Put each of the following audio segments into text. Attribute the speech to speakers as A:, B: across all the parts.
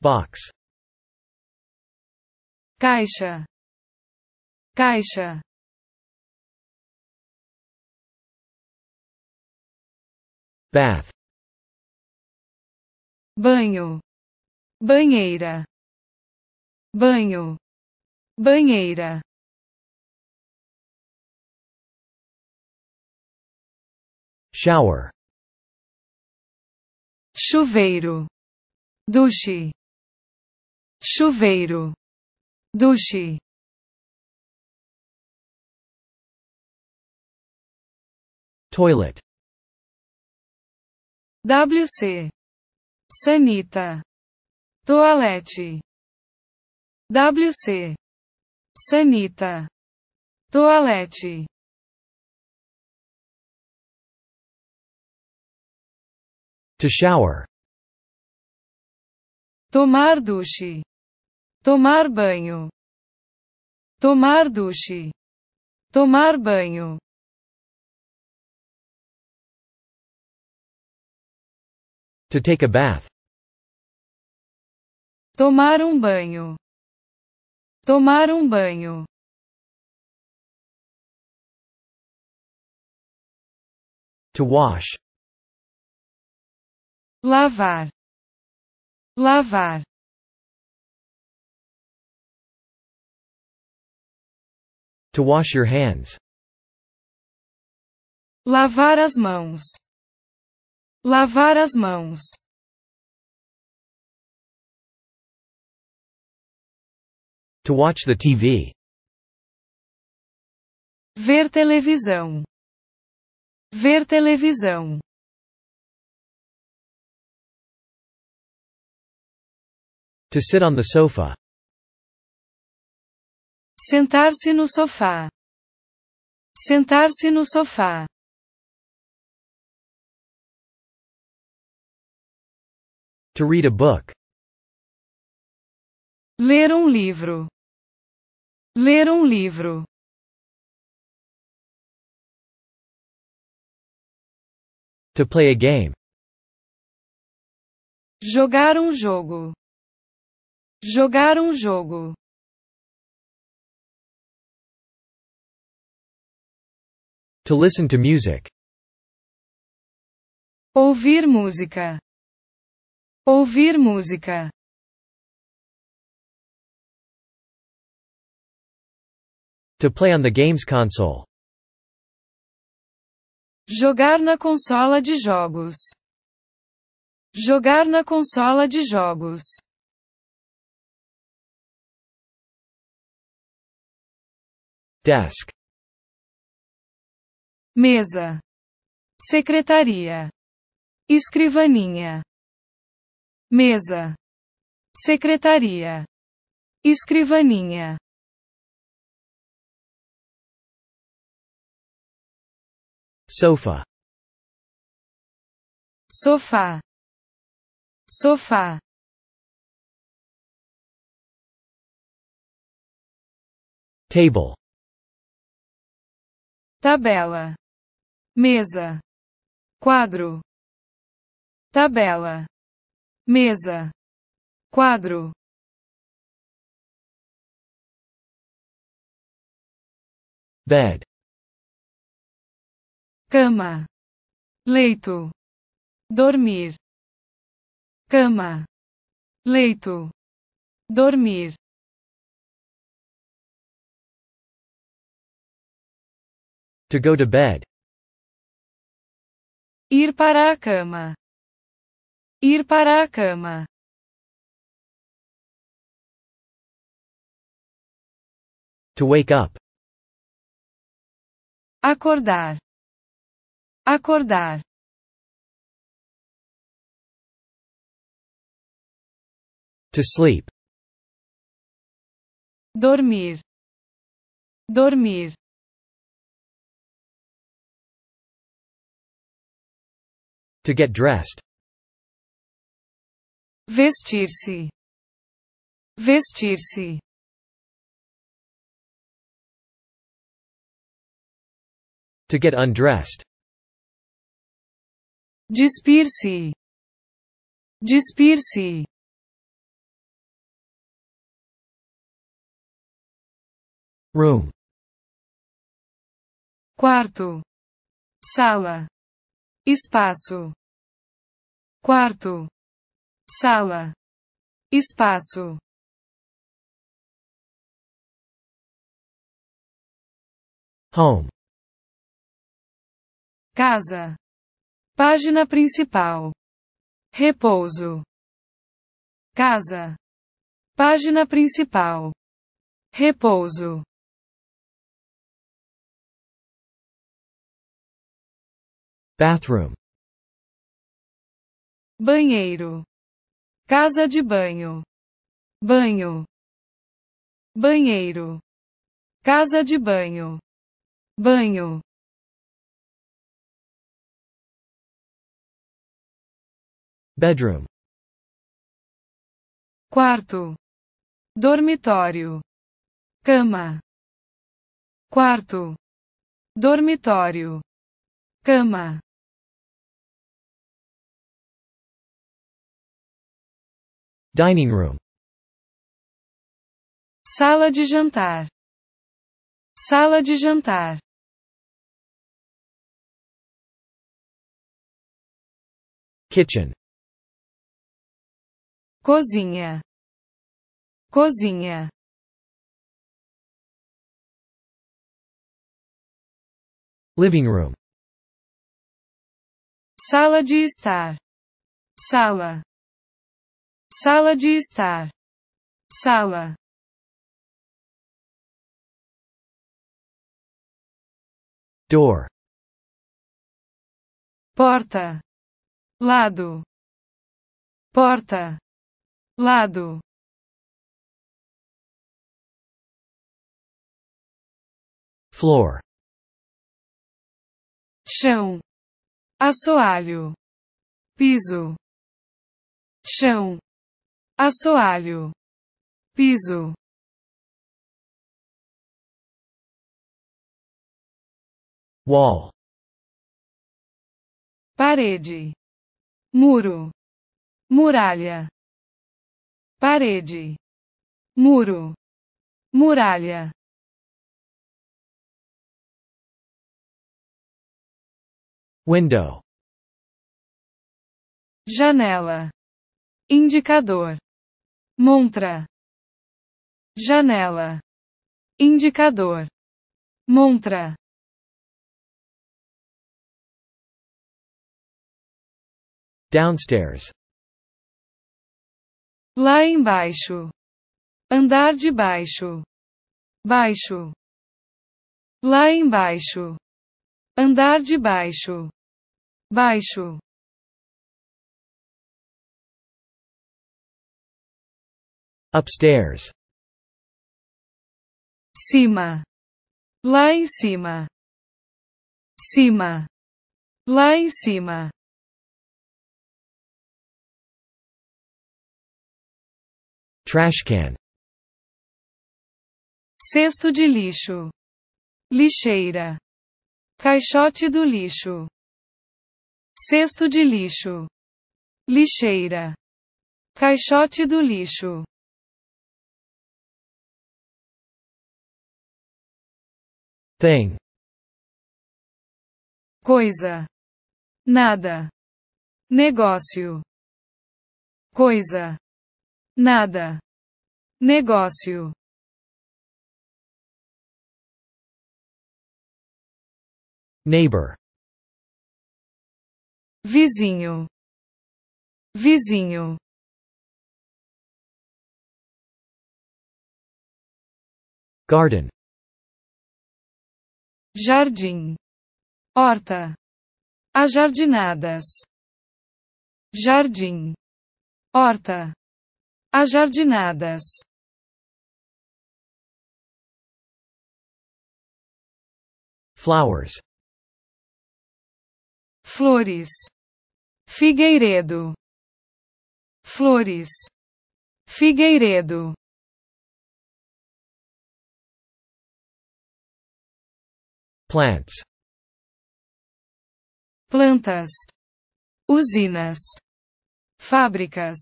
A: box caixa caixa bath banho banheira banho banheira shower chuveiro duche chuveiro, duche. Toilet. WC. Sanita. Toalete. WC. Sanita. Toalete. To shower. Tomar duche tomar banho, tomar duche, tomar banho. To take a bath. Tomar um banho. Tomar um banho. To wash. Lavar. Lavar. To wash your hands. Lavar as mãos. Lavar as mãos. To watch the TV. Ver televisão. Ver televisão. To sit on the sofa. Sentar-se no sofá. Sentar-se no sofá. To read a book. Ler um livro. Ler um livro. To play a game. Jogar um jogo. Jogar um jogo. To listen to music. Ouvir música. Ouvir música. To play on the games console.
B: Jogar na consola de jogos. Jogar na consola de
A: jogos. Desk. mesa,
B: secretaria, escrivaninha, mesa, secretaria, escrivaninha.
A: Sofa. Sofá. Sofá. Table. Tabela mesa, quadro, tabela, mesa, quadro. Bed, cama, leito, dormir, cama, leito, dormir. To go to bed ir para a cama, ir para a cama. To wake up. Acordar. Acordar. To sleep. Dormir. Dormir. To get dressed. Vestir-se. Vestir-se. To get undressed. Despir-se. Despir-se. Room. Quarto. Sala. Espaço. quarto, sala, espaço. Home. Casa.
B: Página principal. Repouso. Casa. Página principal. Repouso.
A: Bathroom banheiro, casa de banho, banho, banheiro, casa de banho, banho. Bedroom. Quarto. Dormitório. Cama. Quarto. Dormitório. Cama. Dining room. Sala de jantar. Sala de jantar. Kitchen. Cozinha. Cozinha. Living room. Sala de estar. Sala. Sala de estar. Sala. Door. Porta. Lado. Porta. Lado. Floor. Chão. Assoalho. Piso. Chão assoalho, piso. Wall. Parede. Muro. Muralha. Parede. Muro. Muralha. Window. Janela. Indicador montra, janela, indicador, montra. Downstairs.
B: Lá embaixo. Andar de baixo. Baixo. Lá embaixo. Andar de baixo.
A: Baixo. Upstairs. Cima. Lá em cima. Cima. Lá em cima. Trash
B: can. Cesto de lixo. Lixeira. Caixote do lixo. Cesto de lixo. Lixeira.
A: Caixote do lixo. Thing. Coisa. Nada. Negócio. Coisa. Nada. Negócio. Neighbor. Vizinho. Vizinho. Garden jardim, horta, ajardinadas, jardim, horta, ajardinadas. Flowers. Flores. Figueiredo. Flores. Figueiredo. Plants.
B: Plantas. Usinas. Fábricas.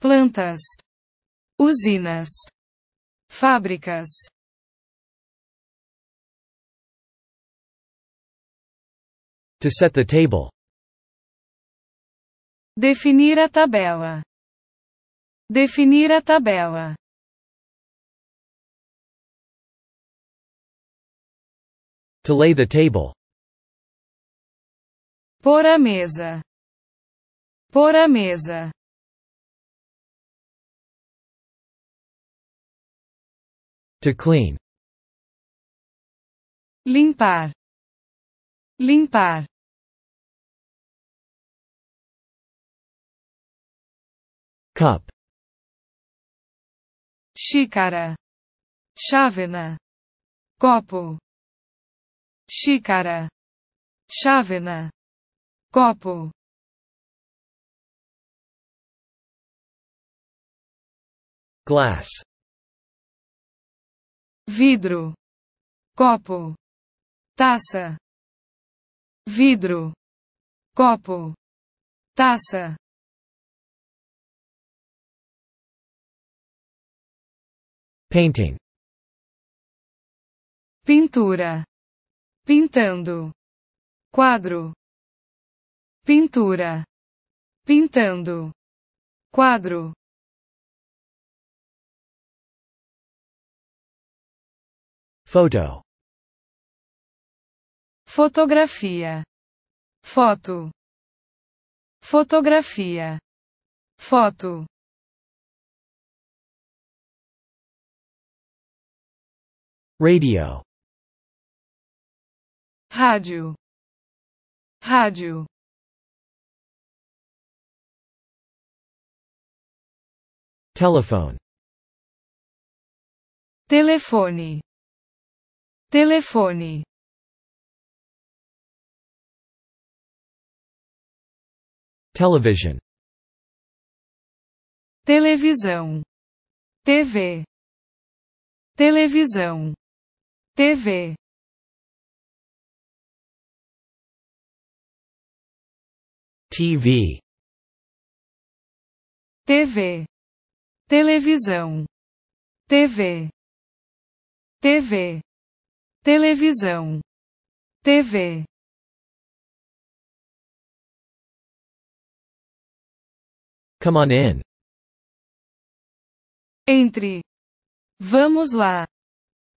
B: Plantas. Usinas. Fábricas.
A: To set the table. Definir a tabela. Definir a tabela. To lay the table. Pôr a mesa. Pôr a mesa. To clean. Limpar. Limpar. Cup. Xícara. Chávena. Copo. xícara, chávena, copo. glass, vidro, copo, taça, vidro, copo, taça. painting, pintura, pintando, quadro, pintura, pintando, quadro. Photo. Fotografia. Foto. Fotografia. Foto. Radio rádio, rádio. telefone, Telefone. Telefone. Television. Televisão. TV. Televisão. TV. TV TV televisão TV TV televisão TV Come on in Entre Vamos lá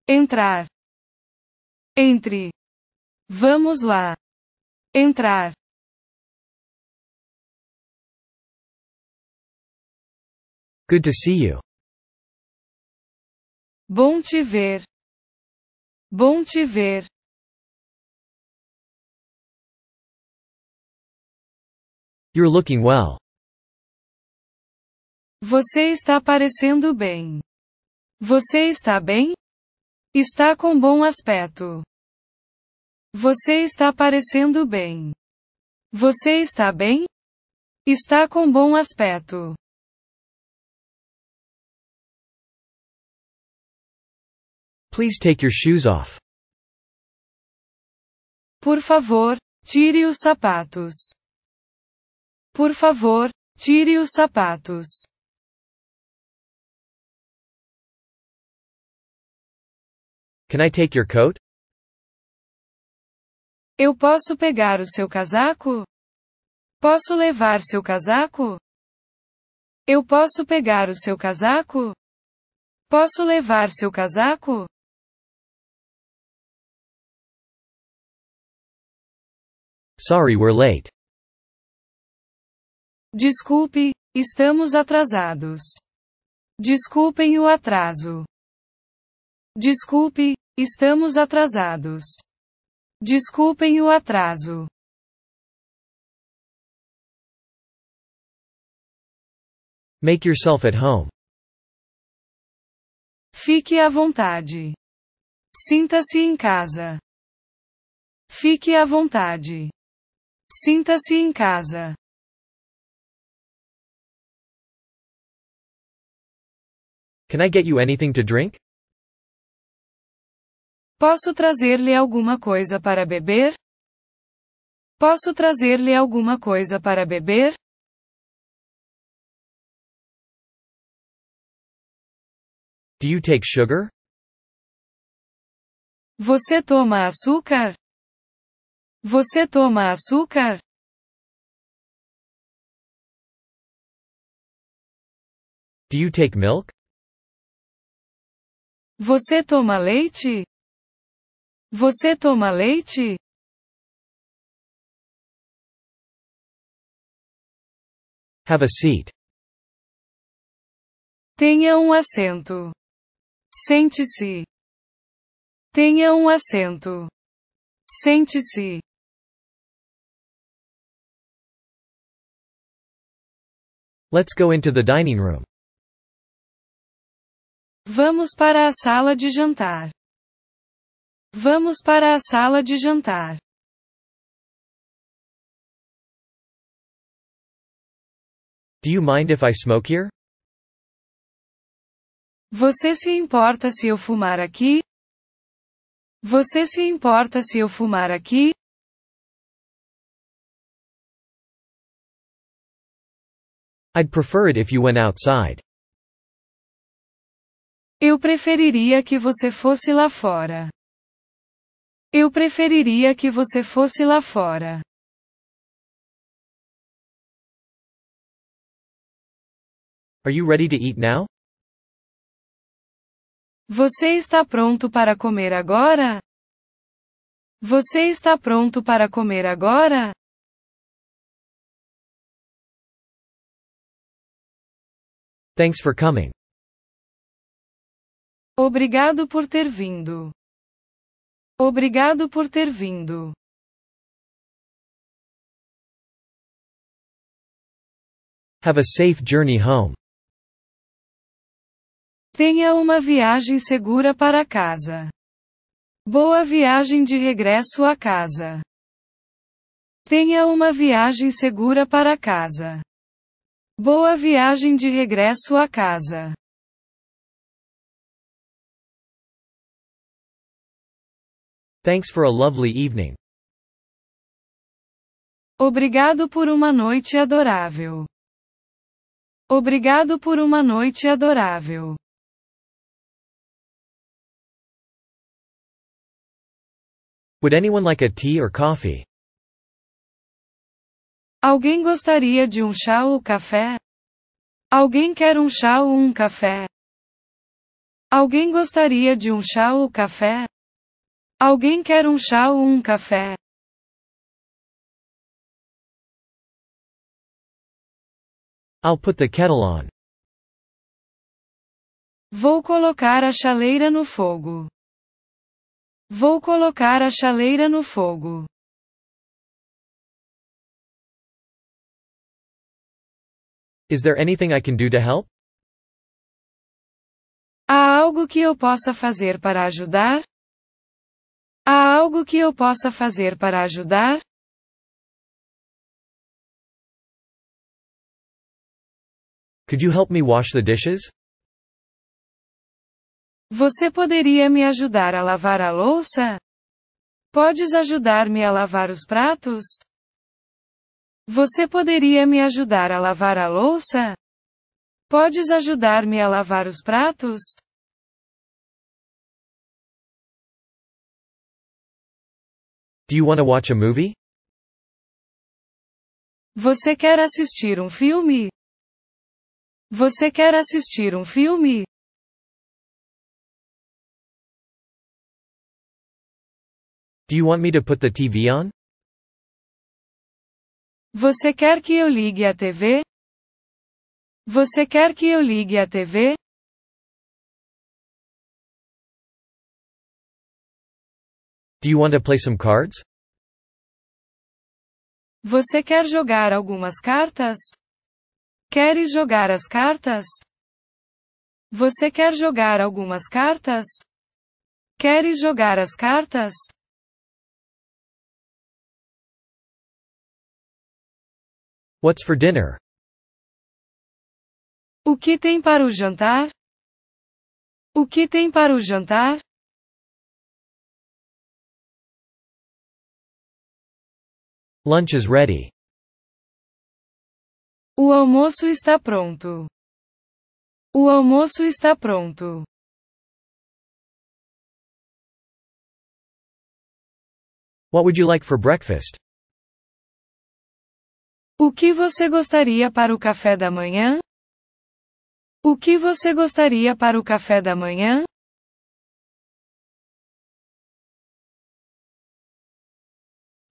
A: entrar entre Vamos lá entrar Good to see you. Bom te ver. Bom te ver. You're looking well.
B: Você está parecendo bem. Você está bem? Está com bom aspecto. Você está parecendo bem. Você está bem? Está com bom aspecto.
A: Please take your shoes off.
B: Por favor, tire os sapatos. Por favor, tire os sapatos.
A: Can I take your coat?
B: Eu posso pegar o seu casaco? Posso levar seu casaco? Eu posso pegar o seu casaco? Posso levar seu casaco?
A: Sorry we're late.
B: Desculpe, estamos atrasados. Desculpem o atraso. Desculpe, estamos atrasados. Desculpem o atraso.
A: Make yourself at home.
B: Fique à vontade. Sinta-se em casa. Fique à vontade.
A: Sinta-se em casa. Can I get you anything to drink?
B: Posso trazer-lhe alguma coisa para beber? Posso trazer-lhe alguma coisa para beber?
A: Do you take sugar? Você toma açúcar? Você toma açúcar? Do you take milk? Você toma leite? Você toma leite? Have a seat. Tenha um assento. Sente-se. Tenha um assento. Sente-se. Let's go into the dining room.
B: Vamos para a sala de jantar. Vamos para a sala de jantar.
A: Do you mind if I smoke here?
B: Você se importa se eu fumar aqui? Você se importa se eu fumar aqui?
A: I'd prefer it if you went outside.
B: Eu preferiria que você fosse lá fora. Eu preferiria que você fosse lá fora.
A: Are you ready to eat now?
B: Você está pronto para comer agora? Você está pronto para comer agora?
A: Thanks for coming. Obrigado por ter vindo. Obrigado por ter vindo. Have a safe journey home.
B: Tenha uma viagem segura para casa. Boa viagem de regresso a casa. Tenha uma viagem segura para casa. Boa viagem de regresso a casa.
A: Thanks for a lovely evening.
B: Obrigado por uma noite adorável. Obrigado por uma noite adorável.
A: Would anyone like a tea or coffee?
B: Alguém gostaria de um chá ou café? Alguém quer um chá ou um café? Alguém gostaria de um chá ou café? Alguém quer um chá ou um café?
A: I'll put the kettle on. Vou colocar a chaleira no fogo. Vou colocar a chaleira no fogo. Is there anything I can do to help?
B: Há algo que eu possa fazer para ajudar? Há algo que eu possa fazer para ajudar?
A: Could you help me wash the dishes?
B: Você poderia me ajudar a lavar a louça? Podes ajudar-me a lavar os pratos? Você poderia me ajudar a lavar a louça? Podes ajudar-me a lavar os pratos?
A: Do you want to watch a movie? Você quer assistir um filme? Você quer assistir um filme? Do you want me to put the TV on? Você quer que eu ligue a TV? Você quer que eu ligue a TV? Do you want to play some cards?
B: Você quer jogar algumas cartas? Queres jogar as cartas? Você quer jogar algumas cartas? Queres jogar as cartas?
A: What's for dinner? O que tem para o jantar? O que tem para o jantar? Lunch is ready. O almoço está pronto. O almoço está pronto. What would you like for breakfast?
B: O que você gostaria para o café da manhã? O que você gostaria para o café da manhã?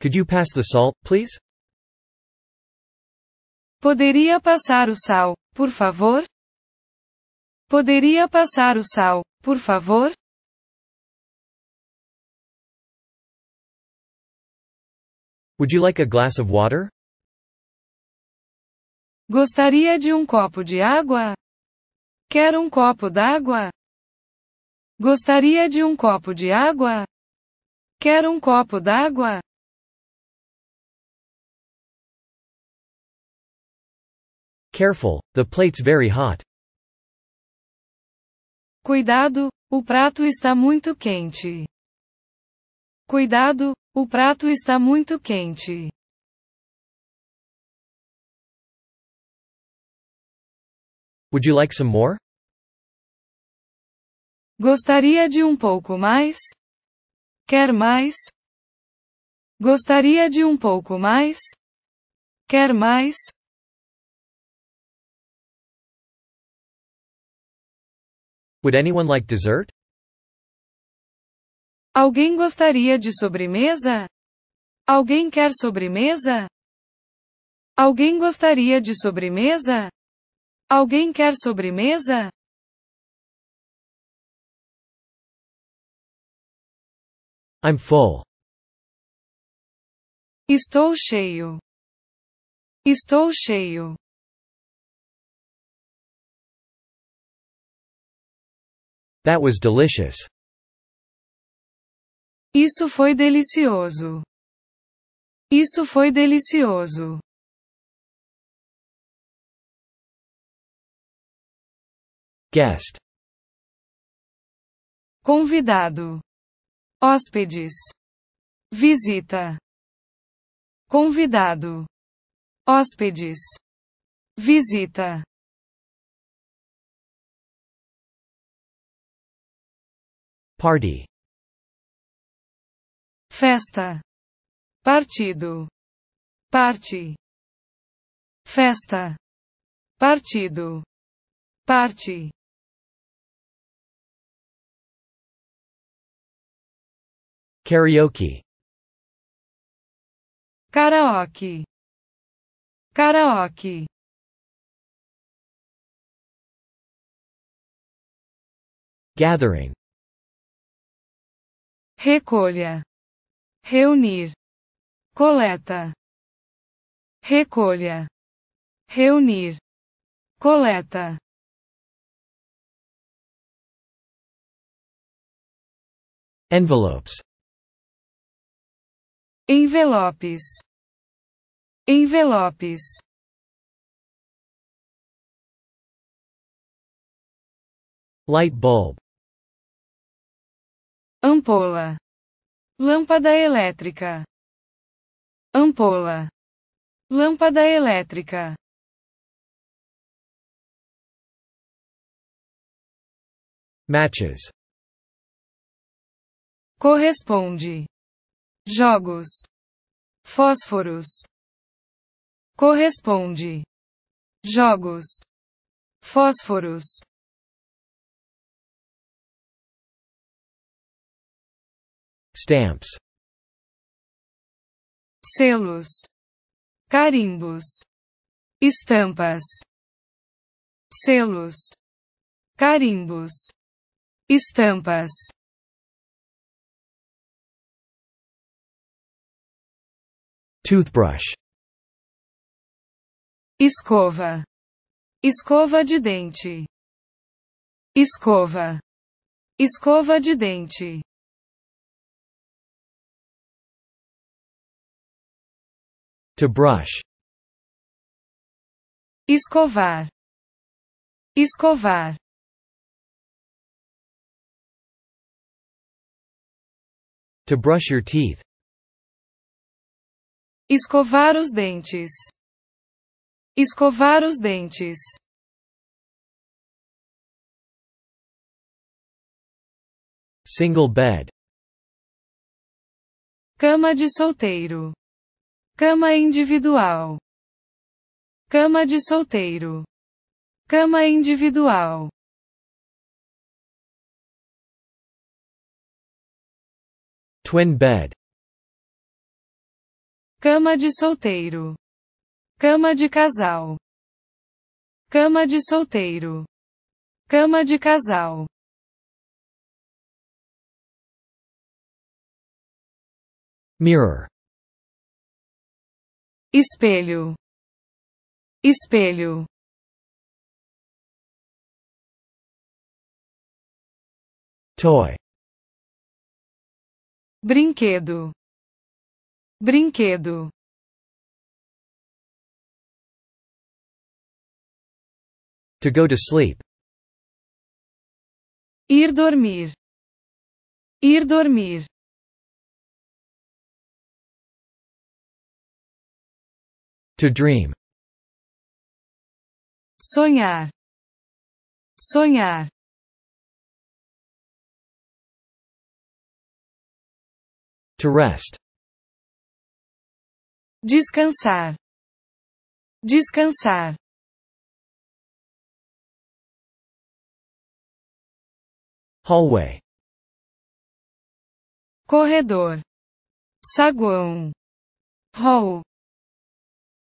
A: Could you pass the salt,
B: please? Poderia passar o sal, por favor? Poderia passar o sal, por favor?
A: Would you like a glass of water?
B: Gostaria de um copo de água? Quer um copo d'água? Gostaria de um copo de água? Quer um copo d'água?
A: Careful, the plate's very hot.
B: Cuidado, o prato está muito quente. Cuidado, o prato está muito quente.
A: Would you like some more?
B: Gostaria de um pouco mais? Quer mais? Gostaria de um pouco
A: mais? Quer mais? Would anyone like dessert?
B: Alguém gostaria de sobremesa? Alguém quer sobremesa? Alguém gostaria de sobremesa? Alguém
A: quer sobremesa? I'm full. Estou cheio. Estou cheio. That was delicious. Isso foi delicioso. Isso foi delicioso. Guest. Convidado.
B: Hóspedes. Visita. Convidado. Hóspedes. Visita.
A: Party. Festa. Partido. Parte. Festa. Partido. Parte. Karaoke Karaoke Karaoke Gathering
B: Recolha Reunir Coleta Recolha Reunir Coleta
A: Envelopes envelopes, envelopes. Light bulb. Ampola. Lâmpada elétrica. Ampola. Lâmpada elétrica. Matches. Corresponde jogos, fósforos, corresponde, jogos, fósforos. Stamps. Selos. Carimbos. Estampas. Selos. Carimbos. Estampas. Toothbrush. Escova. Escova de dente. Escova. Escova de dente. To brush. Escovar. Escovar. To brush your teeth. escovar os dentes, escovar os dentes. Single bed.
B: Cama de solteiro. Cama individual. Cama de solteiro. Cama
A: individual. Twin bed. Cama de solteiro. Cama de casal. Cama de solteiro. Cama de casal. Mirror. Espelho. Espelho. Toy. Brinquedo. brinquedo to go to sleep ir dormir ir dormir to dream sonhar sonhar to rest descansar, descansar. Hallway. Corredor. Saguão. Hall.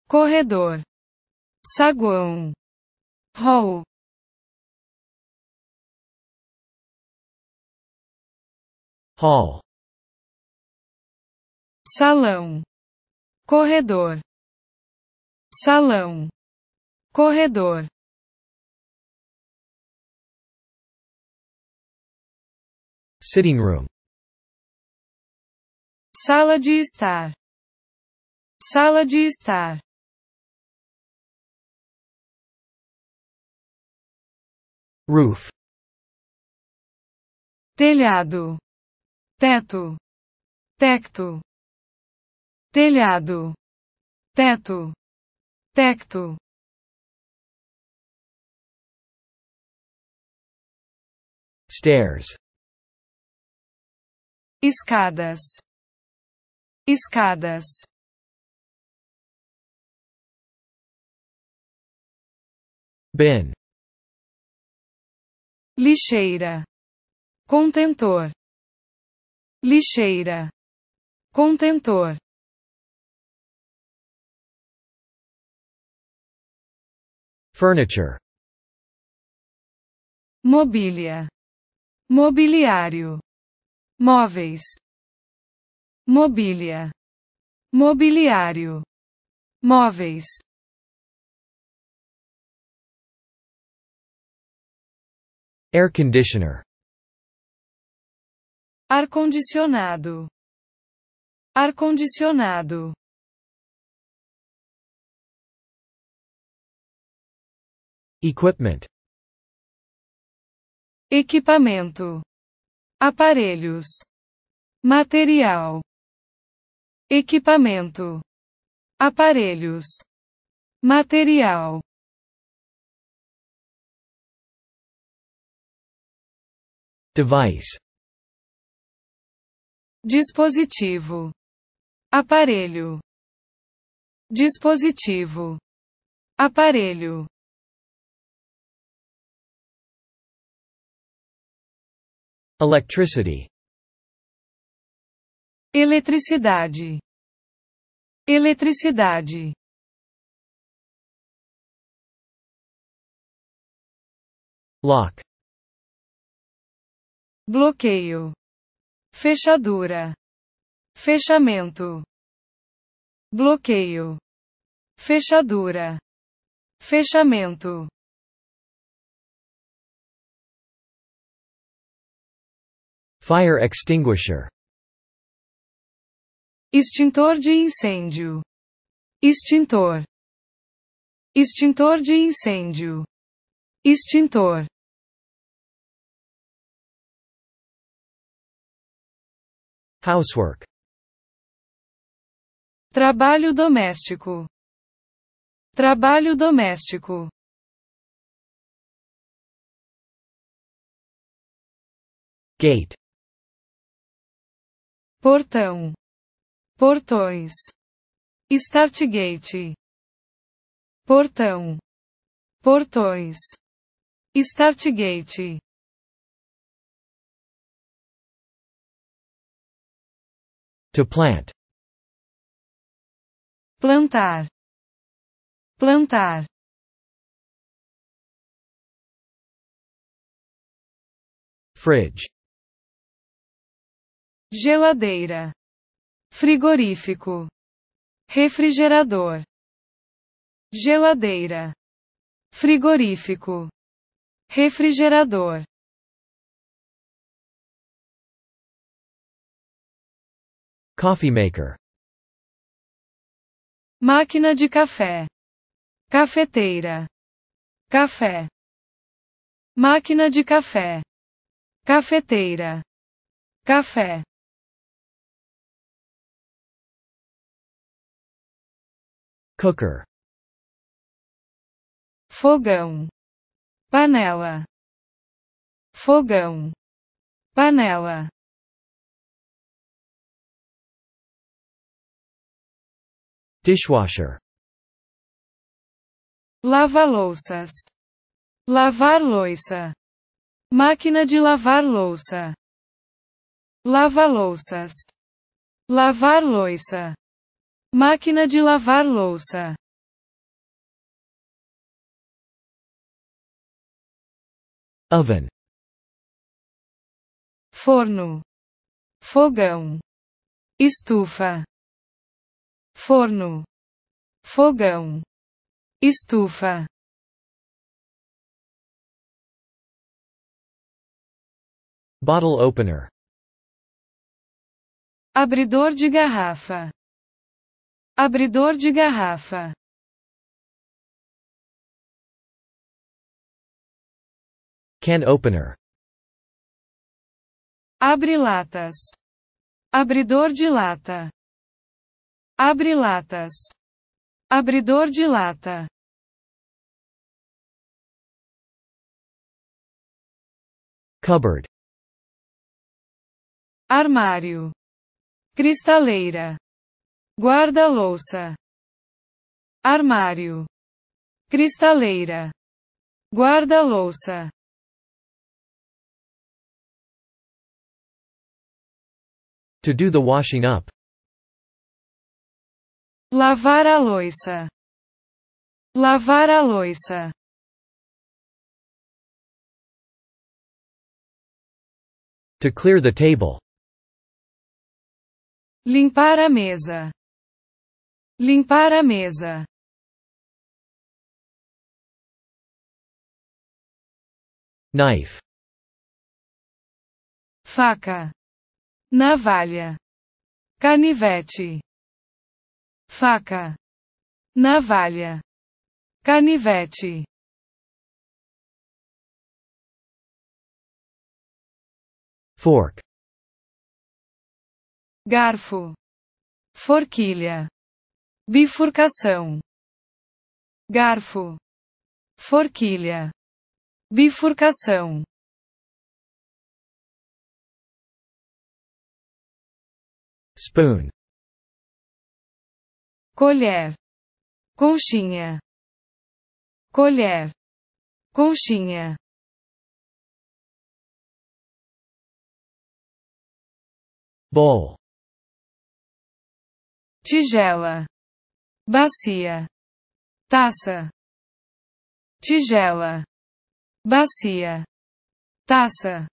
A: Corredor. Saguão. Hall. Hall. Salão corredor, salão, corredor. Sitting room. Sala de estar. Sala de estar. Roof. Telhado. Teto. Tecto telhado, teto, tecto. Stairs. Escadas. Escadas. Bin. Lixeira. Contentor. Lixeira. Contentor. Furniture.
B: Mobília. Mobiliário. Móveis. Mobília. Mobiliário.
A: Móveis. Air conditioner. Ar condicionado. Ar condicionado. Equipment. Equipamento. Aparelhos. Material. Equipamento. Aparelhos. Material. Device. Dispositivo. Aparelho. Dispositivo. Aparelho. Electricity. Eletricidade. Eletricidade. Lock. Bloqueio.
B: Fechadura. Fechamento. Bloqueio. Fechadura. Fechamento.
A: Fire extinguisher.
B: Extintor de incêndio. Extintor. Extintor de incêndio.
A: Extintor. Housework. Trabalho doméstico. Trabalho doméstico. Gate
B: portão, portões, gate, portão, portões,
A: gate. To plant. Plantar. Plantar. Fridge
B: geladeira, frigorífico, refrigerador, geladeira, frigorífico,
A: refrigerador. Coffee maker.
B: Máquina de café. Cafeteira. Café. Máquina de café. Cafeteira. Café.
A: cooker fogão panela fogão panela dishwasher
B: lava-louças lavar louça máquina de lavar louça lava-louças lavar louça Máquina de lavar
A: louça. Oven. Forno. Fogão. Estufa. Forno. Fogão. Estufa. Bottle opener. Abridor de garrafa. Abridor de garrafa. Can opener. Abre latas. Abridor de lata. Abre latas. Abridor de lata. Cupboard.
B: Armário. Cristaleira guarda-louça, armário, cristaleira, guarda-louça.
A: To do the washing up. Lavar a louça. Lavar a louça. To clear the table. Limpar a mesa. Limpar a mesa. Knife. Faca.
B: Navalha. Canivete. Faca. Navalha. Canivete.
A: Fork. Garfo. Forquilha bifurcação, garfo, forquilha, bifurcação. Spoon. Colher. Conchinha. Colher. Conchinha. Bowl. Tigela bacia, taça, tigela, bacia, taça.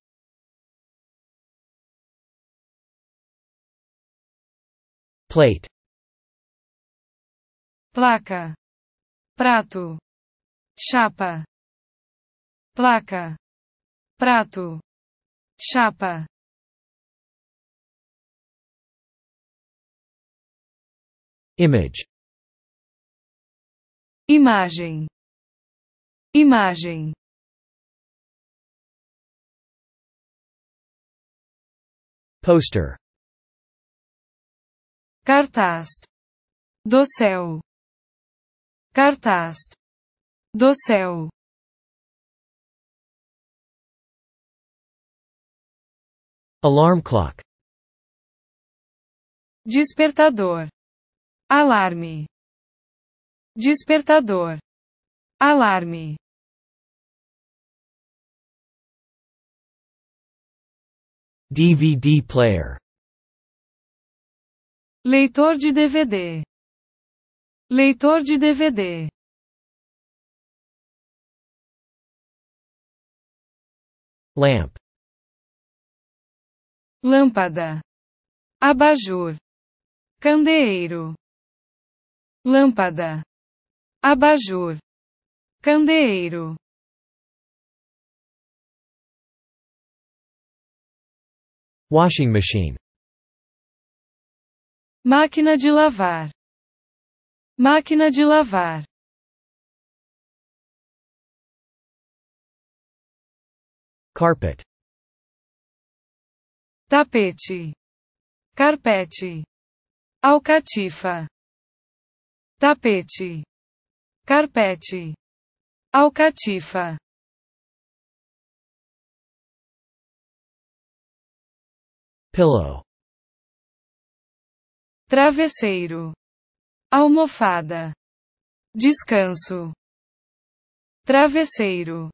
A: Plate. Placa, prato, chapa, placa, prato, chapa. Image imagem, imagem. Poster. Cartaz. Do céu. Cartaz. Do céu. Alarm clock. Despertador. Alarme. Despertador. Alarme. DVD player. Leitor de DVD. Leitor de DVD. Lamp. Lâmpada. Abajur. Candeeiro. Lâmpada abajur, candeeiro. Washing machine. Máquina de lavar. Máquina de lavar. Carpet. Tapete.
B: Carpete. Alcatifa. Tapete carpete, alcatifa,
A: pillow, travesseiro, almofada, descanso, travesseiro,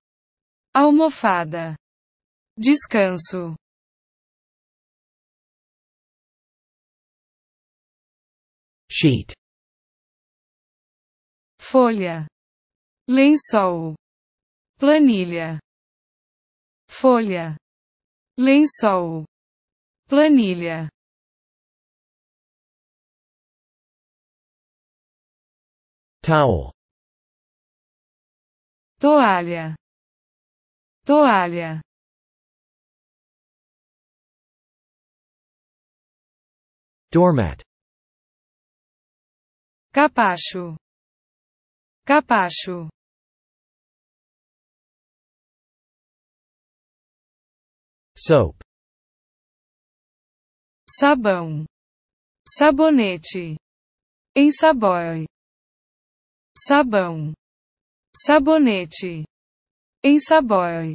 A: almofada, descanso. sheet folha, lençol, planilha, folha, lençol, planilha. Towel. Toalha. Toalha. Doormat. Capacho capacho soap
B: sabão sabonete ensaboe sabão sabonete ensaboe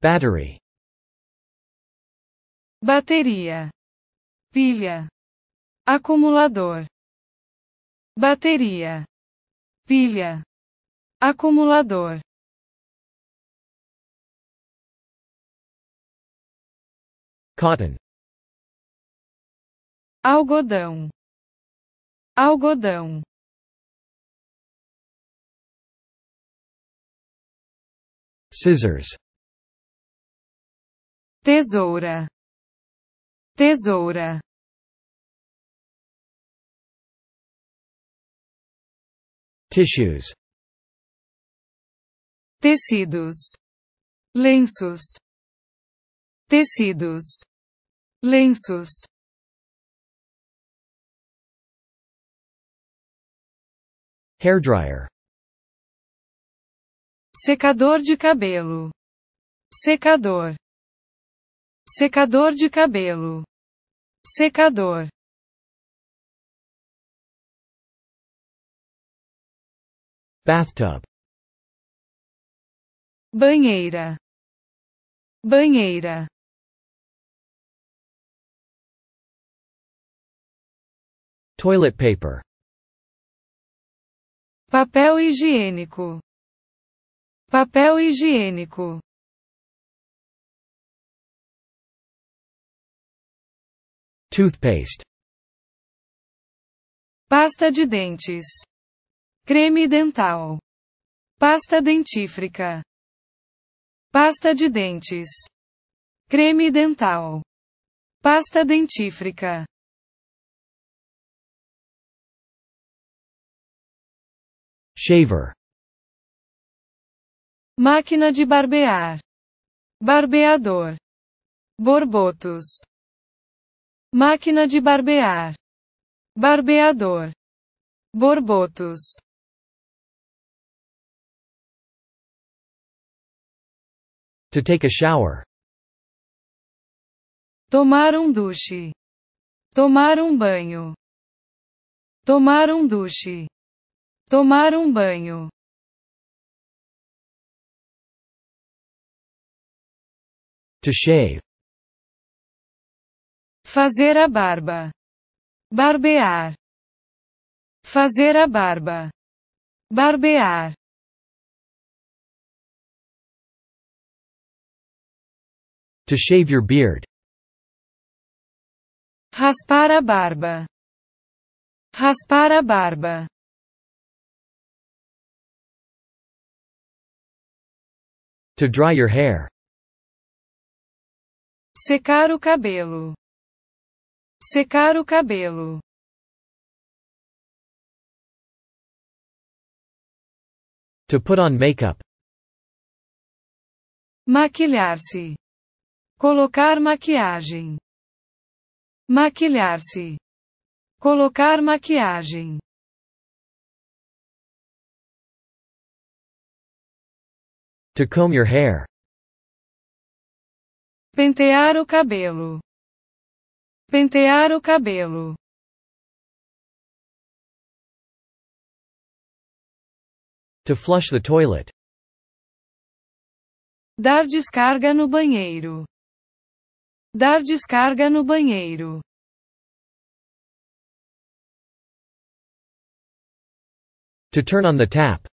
A: battery bateria pilha acumulador, bateria, pilha, acumulador. Cotton. Algodão. Algodão. Scissors. Tesoura. Tesoura. Tissues Tecidos Lenços Tecidos Lenços dryer,
B: Secador de cabelo Secador Secador de cabelo
A: Secador Bathtub. Banheira. Banheira. Toilet paper. Papel higiênico. Papel higiênico. Toothpaste.
B: Pasta de dentes. creme dental, pasta dentífrica, pasta de dentes, creme dental, pasta dentífrica.
A: Shaver. Máquina de barbear.
B: Barbeador. Borbotos. Máquina de barbear. Barbeador. Borbotos.
A: To take a shower.
B: Tomar um duche. Tomar um banho. Tomar um duche.
A: Tomar um banho. To shave. Fazer a barba. Barbear. Fazer a barba. Barbear. To shave your beard. Raspar a barba. Raspar a barba. To dry your hair. Secar o cabelo. Secar o cabelo. To put on makeup.
B: Maquilhar-se. Colocar maquiagem. Maquilhar-se. Colocar maquiagem.
A: To comb your hair. Pentear o cabelo. Pentear o cabelo. To flush the toilet.
B: Dar descarga no banheiro. Dar descarga no banheiro.
A: To turn on the tap.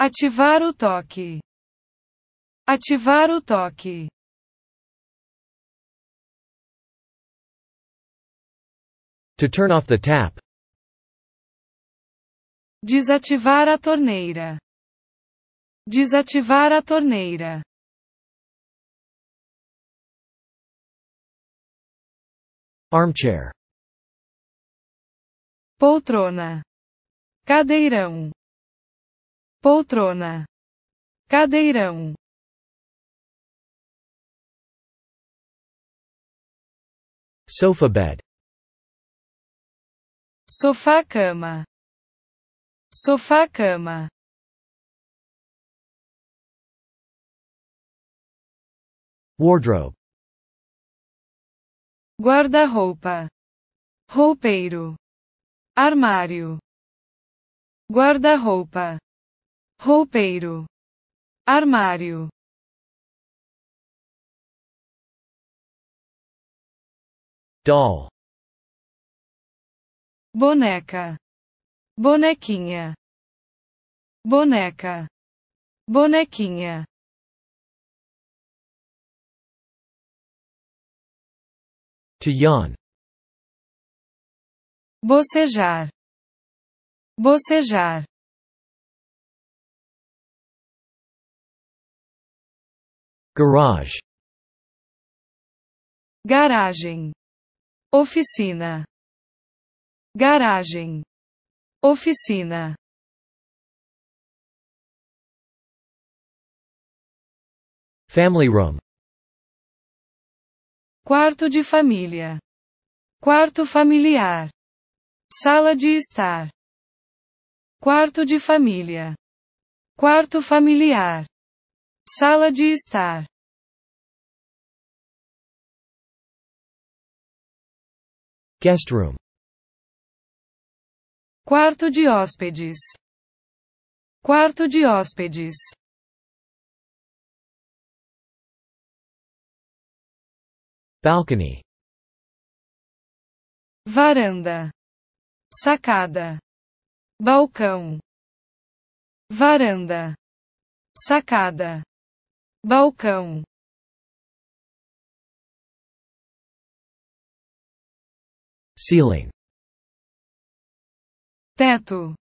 A: Ativar o toque. Ativar o toque. To turn off the tap. Desativar a torneira. Desativar a torneira. Armchair. Poltrona. Cadeirão. Poltrona. Cadeirão. Sofa bed. Sofá cama. Sofá cama. Wardrobe.
B: guarda-roupa, roupeiro, armário, guarda-roupa, roupeiro,
A: armário. Doll. Boneca. Bonequinha. Boneca. Bonequinha. To yawn. Bocejar. Bocejar. Garage. Garagem. Oficina. Garagem. Oficina. Family room.
B: quarto de família, quarto familiar, sala de estar, quarto de família, quarto familiar,
A: sala de estar. Guest room. Quarto de hóspedes. Quarto de hóspedes. balcony varanda sacada balcão varanda sacada balcão ceiling
B: teto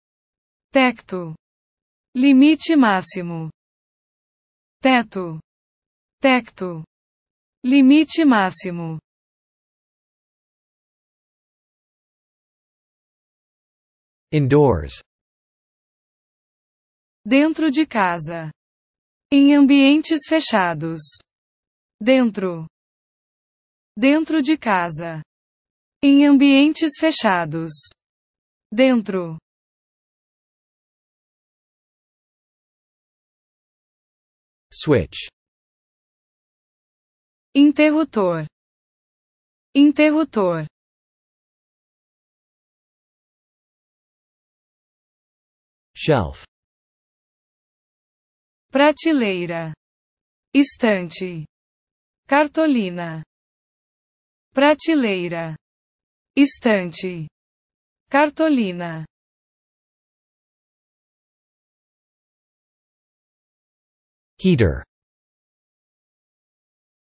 B: tecto limite máximo teto tecto Limite máximo. Indoors. Dentro de casa. Em ambientes fechados. Dentro. Dentro de casa. Em ambientes fechados. Dentro.
A: Switch interruptor, interruptor, shelf, prateleira,
B: estante, cartolina, prateleira, estante, cartolina. heater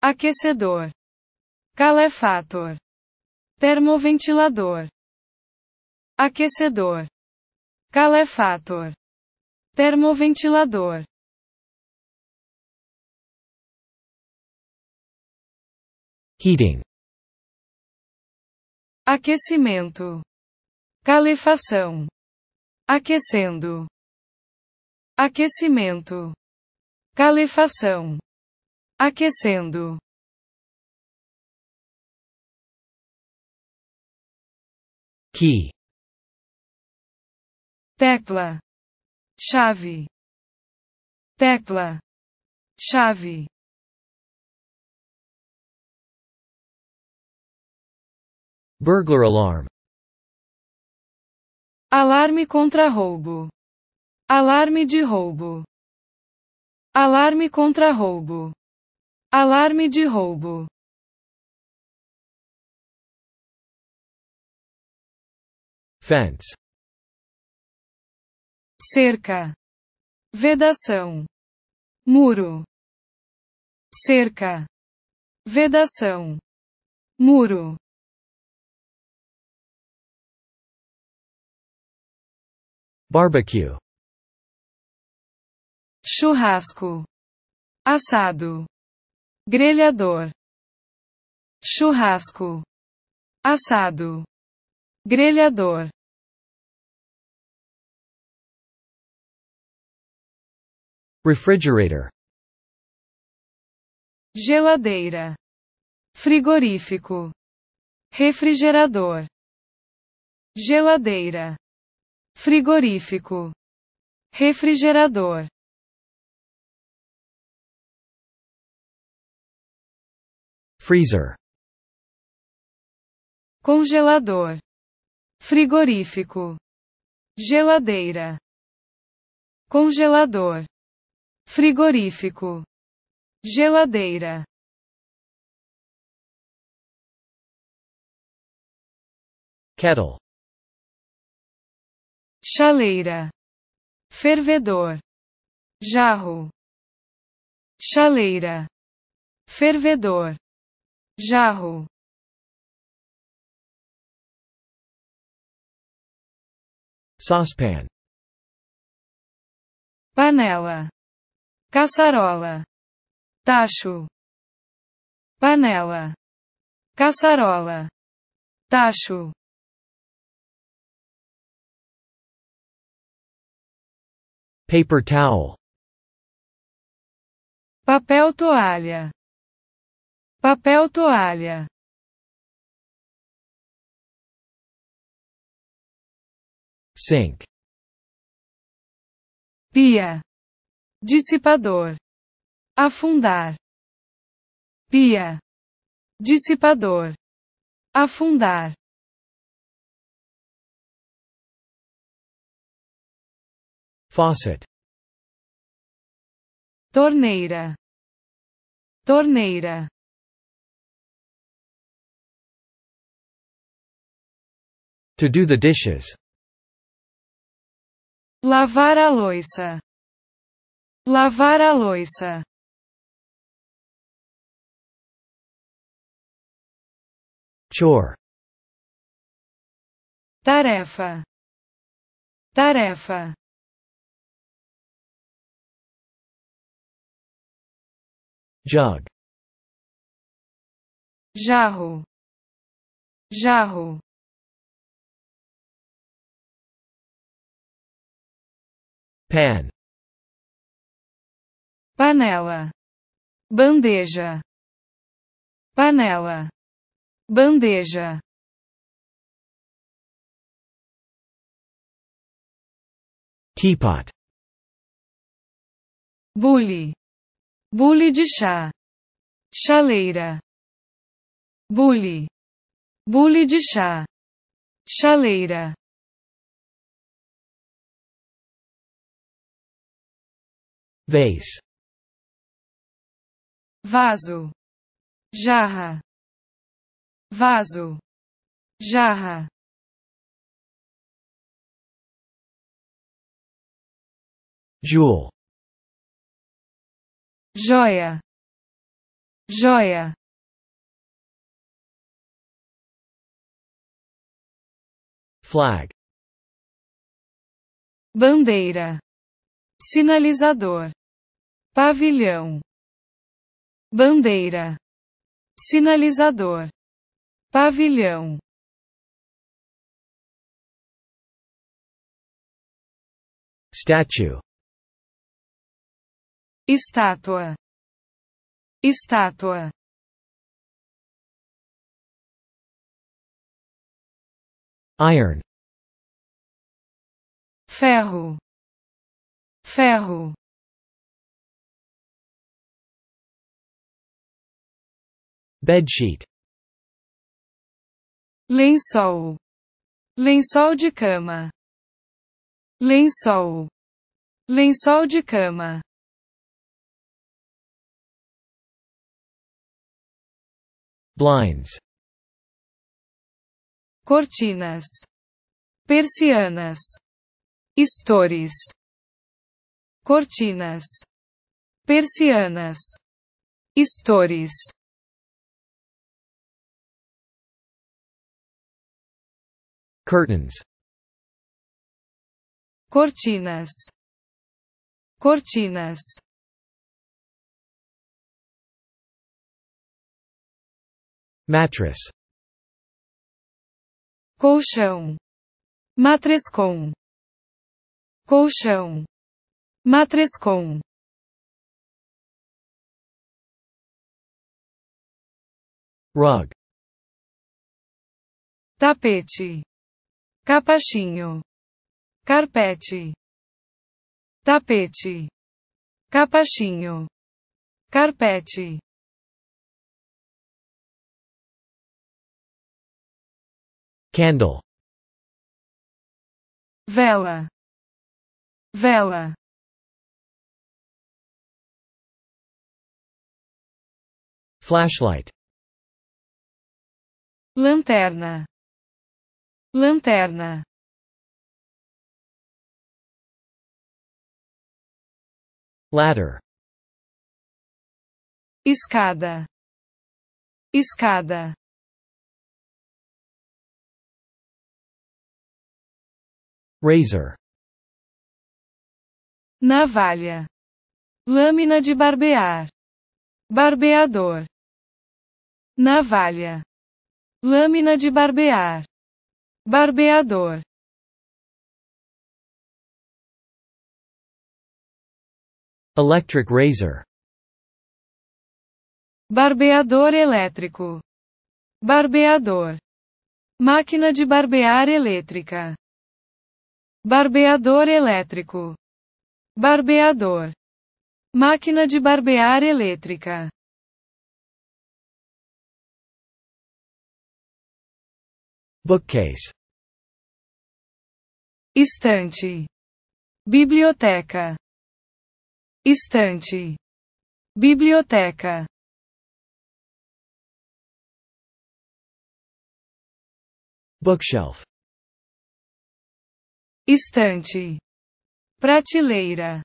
B: aquecedor, calefator, termoventilador, aquecedor, calefator, termoventilador. Heating. Aquecimento. Calefação. Aquecendo. Aquecimento.
A: Calefação aquecendo key tecla chave tecla chave burglar alarm alarme
B: contra roubo alarme de roubo alarme contra roubo Alarme de roubo.
A: Fence. Cerca. Vedação. Muro. Cerca. Vedação. Muro. Barbecue. Churrasco. Assado grelhador, churrasco, assado, grelhador. Refrigerator. Geladeira. Frigorífico. Refrigerador. Geladeira. Frigorífico. Refrigerador. freezer
B: congelador frigorífico geladeira congelador frigorífico
A: geladeira kettle chaleira fervedor jarro chaleira fervedor jarro saucepan panela caçarola tacho panela caçarola tacho paper towel papel toalha papel toalha sink pia dissipador afundar pia dissipador afundar faucet torneira torneira To do the dishes. Lavar a louça. Lavar a louça. Chore. Tarefa. Tarefa. Jug. Jarro. Jarro. pan panela bandeja panela bandeja teapot bule bule de chá chaleira bule bule de chá chaleira Vase. Vaso. Jarra. Vaso. Jarra. Jewel. Joia. Joia. Flag.
B: Bandeira sinalizador, pavilhão, bandeira, sinalizador,
A: pavilhão. Statue. Estátua. Estátua. Iron. Ferro ferro bedsheet lençol lençol de cama lençol lençol de cama blinds
B: cortinas persianas estores cortinas,
A: persianas, estores. Curtains. Cortinas. Cortinas. Mattress. Colchão. Matrescom. Colchão. Matrescom Rug
B: Tapete Capachinho Carpete Tapete Capachinho
A: Carpete Candle Vela Vela Flashlight. Lanterna. Lanterna. Ladder. Escada. Escada. Razor. Navalha. Lâmina de barbear. Barbeador navalha, lâmina de barbear, barbeador. Electric razor.
B: Barbeador elétrico. Barbeador. Máquina de barbear elétrica. Barbeador elétrico. Barbeador. Máquina de
A: barbear elétrica. Bookcase. Estante. Biblioteca. Estante. Biblioteca. Bookshelf. Estante. Prateleira.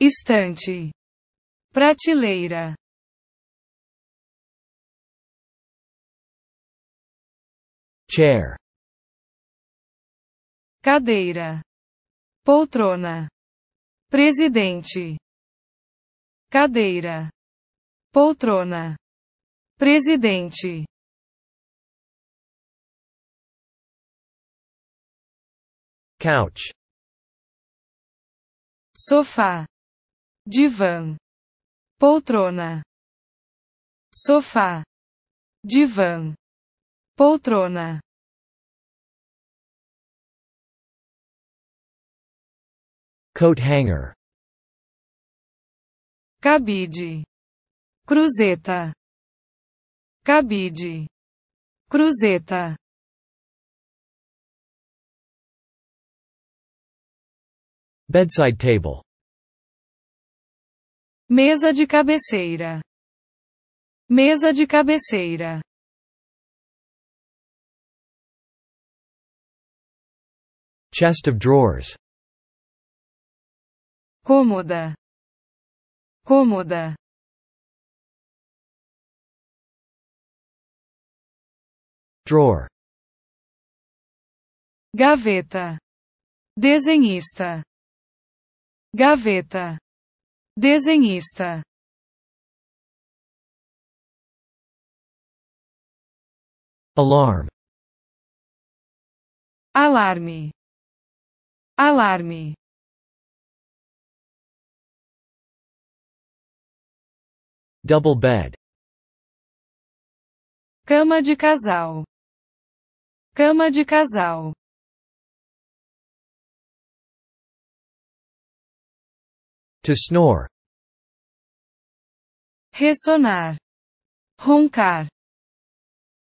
A: Estante. Prateleira. chair cadeira
B: poltrona presidente cadeira poltrona presidente
A: couch sofá divã poltrona sofá divã poltrona coat hanger cabide cruzeta cabide cruzeta bedside table
B: mesa de cabeceira mesa de cabeceira
A: Chest of drawers. Cômoda. Cômoda. Drawer. Gaveta. Desenhista. Gaveta. Desenhista. Alarm. Alarme. alarme double bed cama de casal cama de casal to snore ressonar roncar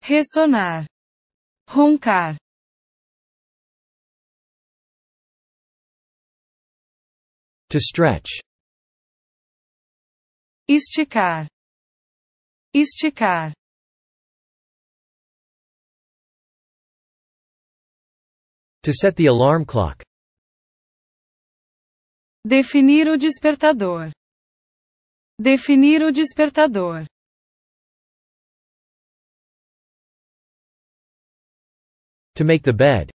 A: ressonar roncar To stretch. Esticar. Esticar. To set the alarm clock. Definir o despertador. Definir o despertador. To make the bed.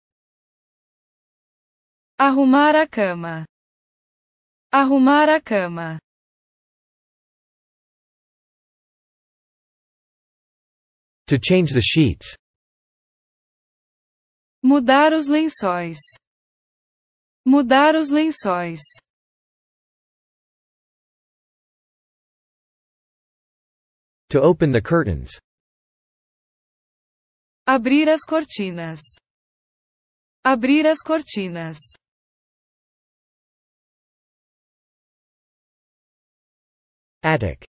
A: Arrumar a cama. Arrumar a cama. To change the sheets. Mudar os lençóis. Mudar os lençóis. To open the curtains. Abrir as cortinas. Abrir as cortinas. Attic.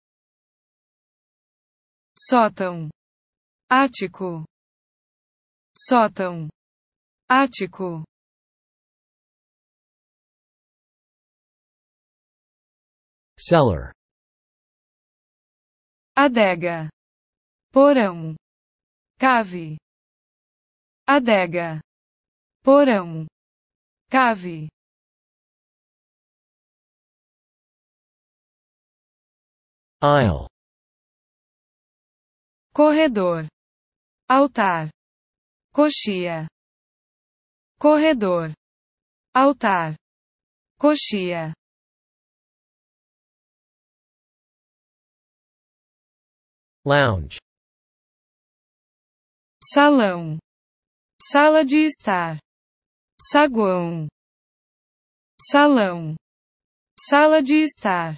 A: Sótão. Ático. Sótão. Ático. Cellar. Adega. Porão. Cave. Adega. Porão. Cave. aisle corredor altar coxia corredor altar coxia lounge salão sala de estar saguão salão sala de estar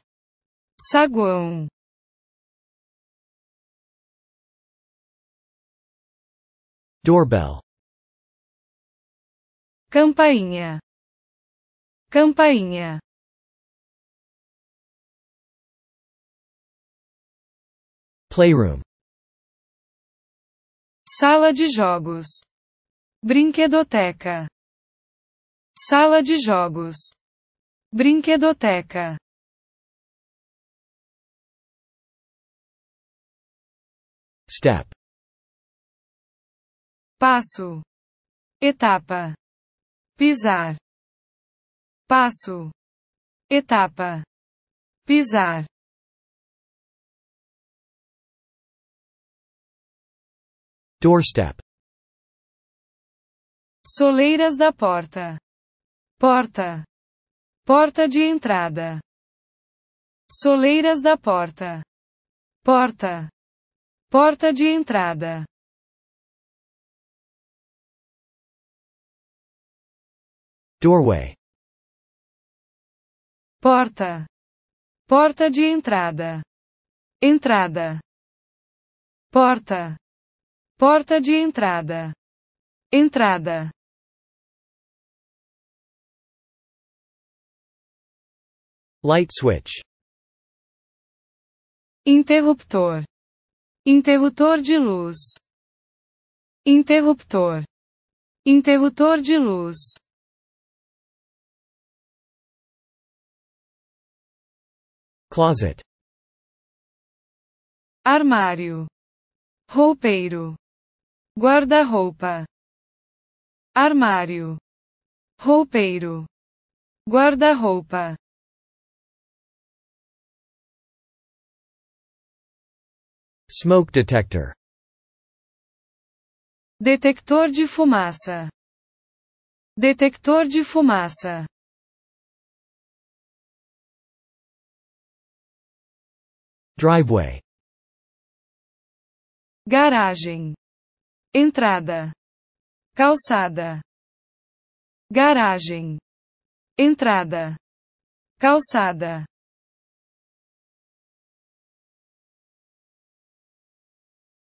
A: saguão Doorbell. Campainha. Campainha. Playroom.
B: Sala de jogos. Brinquedoteca. Sala de jogos. Brinquedoteca.
A: Step passo, etapa, pisar, passo, etapa, pisar. Doorstep.
B: Soleiras da porta. Porta. Porta de entrada. Soleiras da porta. Porta. Porta de entrada.
A: Doorway. Porta. Porta de entrada. Entrada. Porta. Porta de entrada. Entrada. Light switch.
B: Interruptor. Interruptor de luz. Interruptor. Interruptor de luz.
A: closet armário roupeiro guarda-roupa armário roupeiro guarda-roupa smoke detector detector de fumaça detector de fumaça Driveway. Garagem. Entrada. Calçada. Garagem. Entrada. Calçada.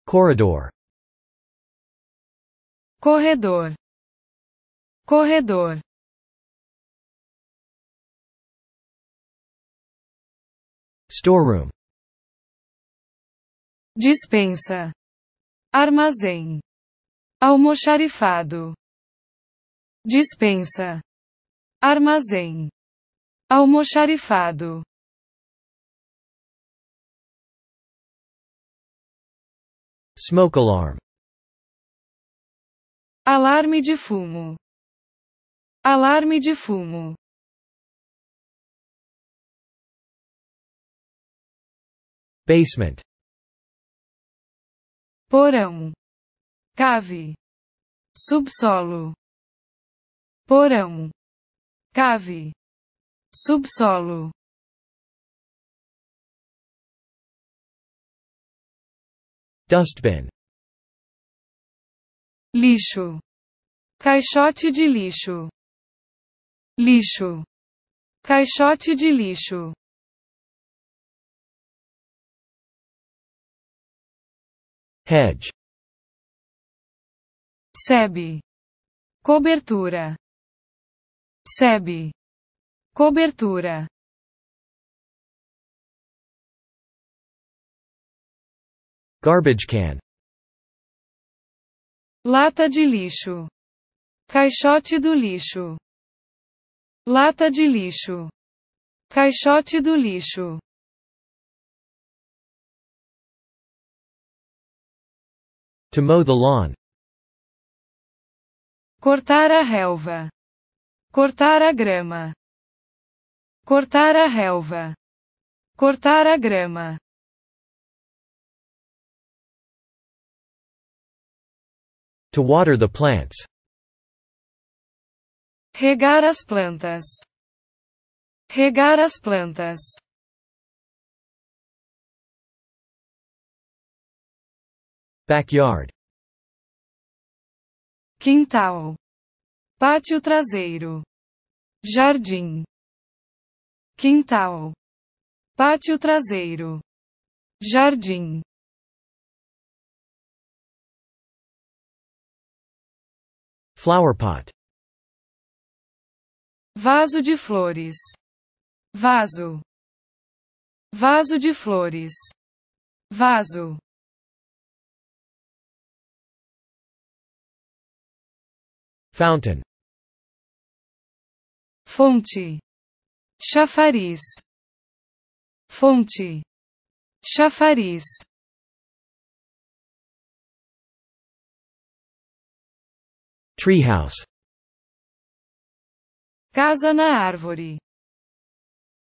A: Corredor. Corredor. Corredor. Storeroom dispensa, armazém,
B: almoxarifado, dispensa, armazém, almoxarifado.
A: Smoke alarm. Alarme de fumo. Alarme de fumo. Basement porão, cave, subsolo, porão, cave, subsolo. Dustbin.
B: Lixo. Caixote de lixo. Lixo. Caixote de lixo.
A: hedge Sebe cobertura Sebe cobertura garbage can
B: lata de lixo caixote do lixo lata de lixo caixote do lixo
A: To mow the lawn.
B: Cortar a relva. Cortar a grama. Cortar a relva. Cortar a
A: grama. To water the plants. Regar as plantas. Regar as plantas. Backyard.
B: Quintal. Pátio traseiro. Jardim. Quintal. Pátio traseiro.
A: Jardim. Flower pot. Vaso de flores. Vaso. Vaso de flores. Vaso. Fountain Fonte Chafariz Fonte Chafariz Treehouse Casa na árvore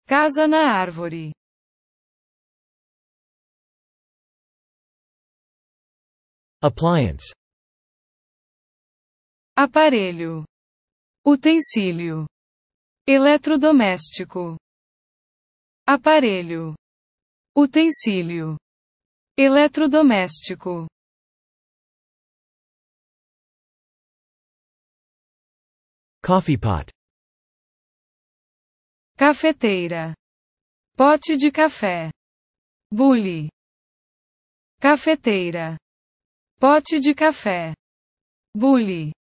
A: Casa na árvore Appliance aparelho, utensílio,
B: eletrodoméstico, aparelho, utensílio, eletrodoméstico.
A: Coffee pot.
B: Cafeteira. Pote de café. Bule. Cafeteira. Pote de
A: café. Bule.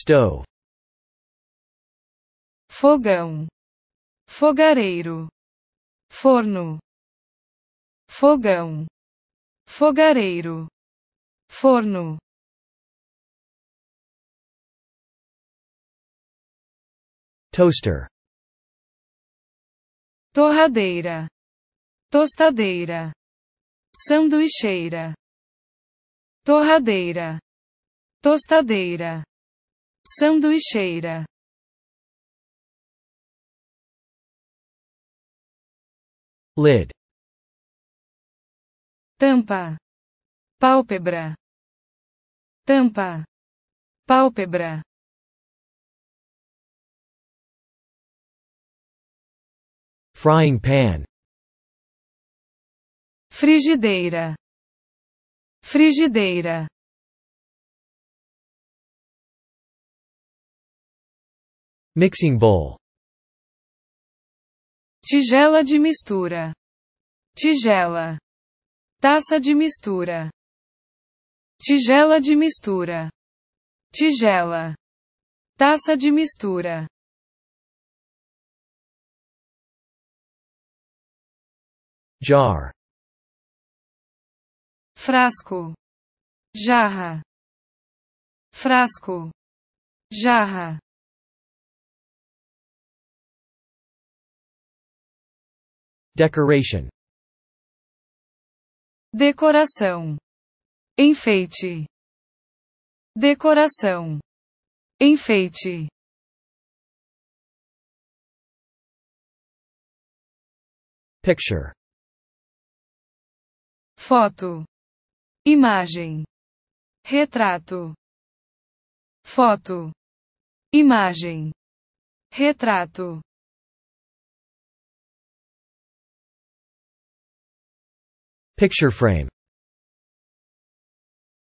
A: Stove. Fogão. Fogareiro. Forno. Fogão. Fogareiro. Forno. Toaster. Torradeira. Tostadeira. Sanduicheira. Torradeira. Tostadeira sanduicheira lid tampa pálpebra tampa pálpebra frying pan frigideira frigideira Mixing bowl.
B: Tigela de mistura. Tigela. Taça de mistura. Tigela de mistura. Tigela. Taça de mistura.
A: Jar. Frasco. Jarra. Frasco. Jarra. Decoration. Decoração. Enfeite. Decoração. Enfeite. Picture. Foto. Imagem. Retrato. Foto. Imagem. Retrato. Picture frame.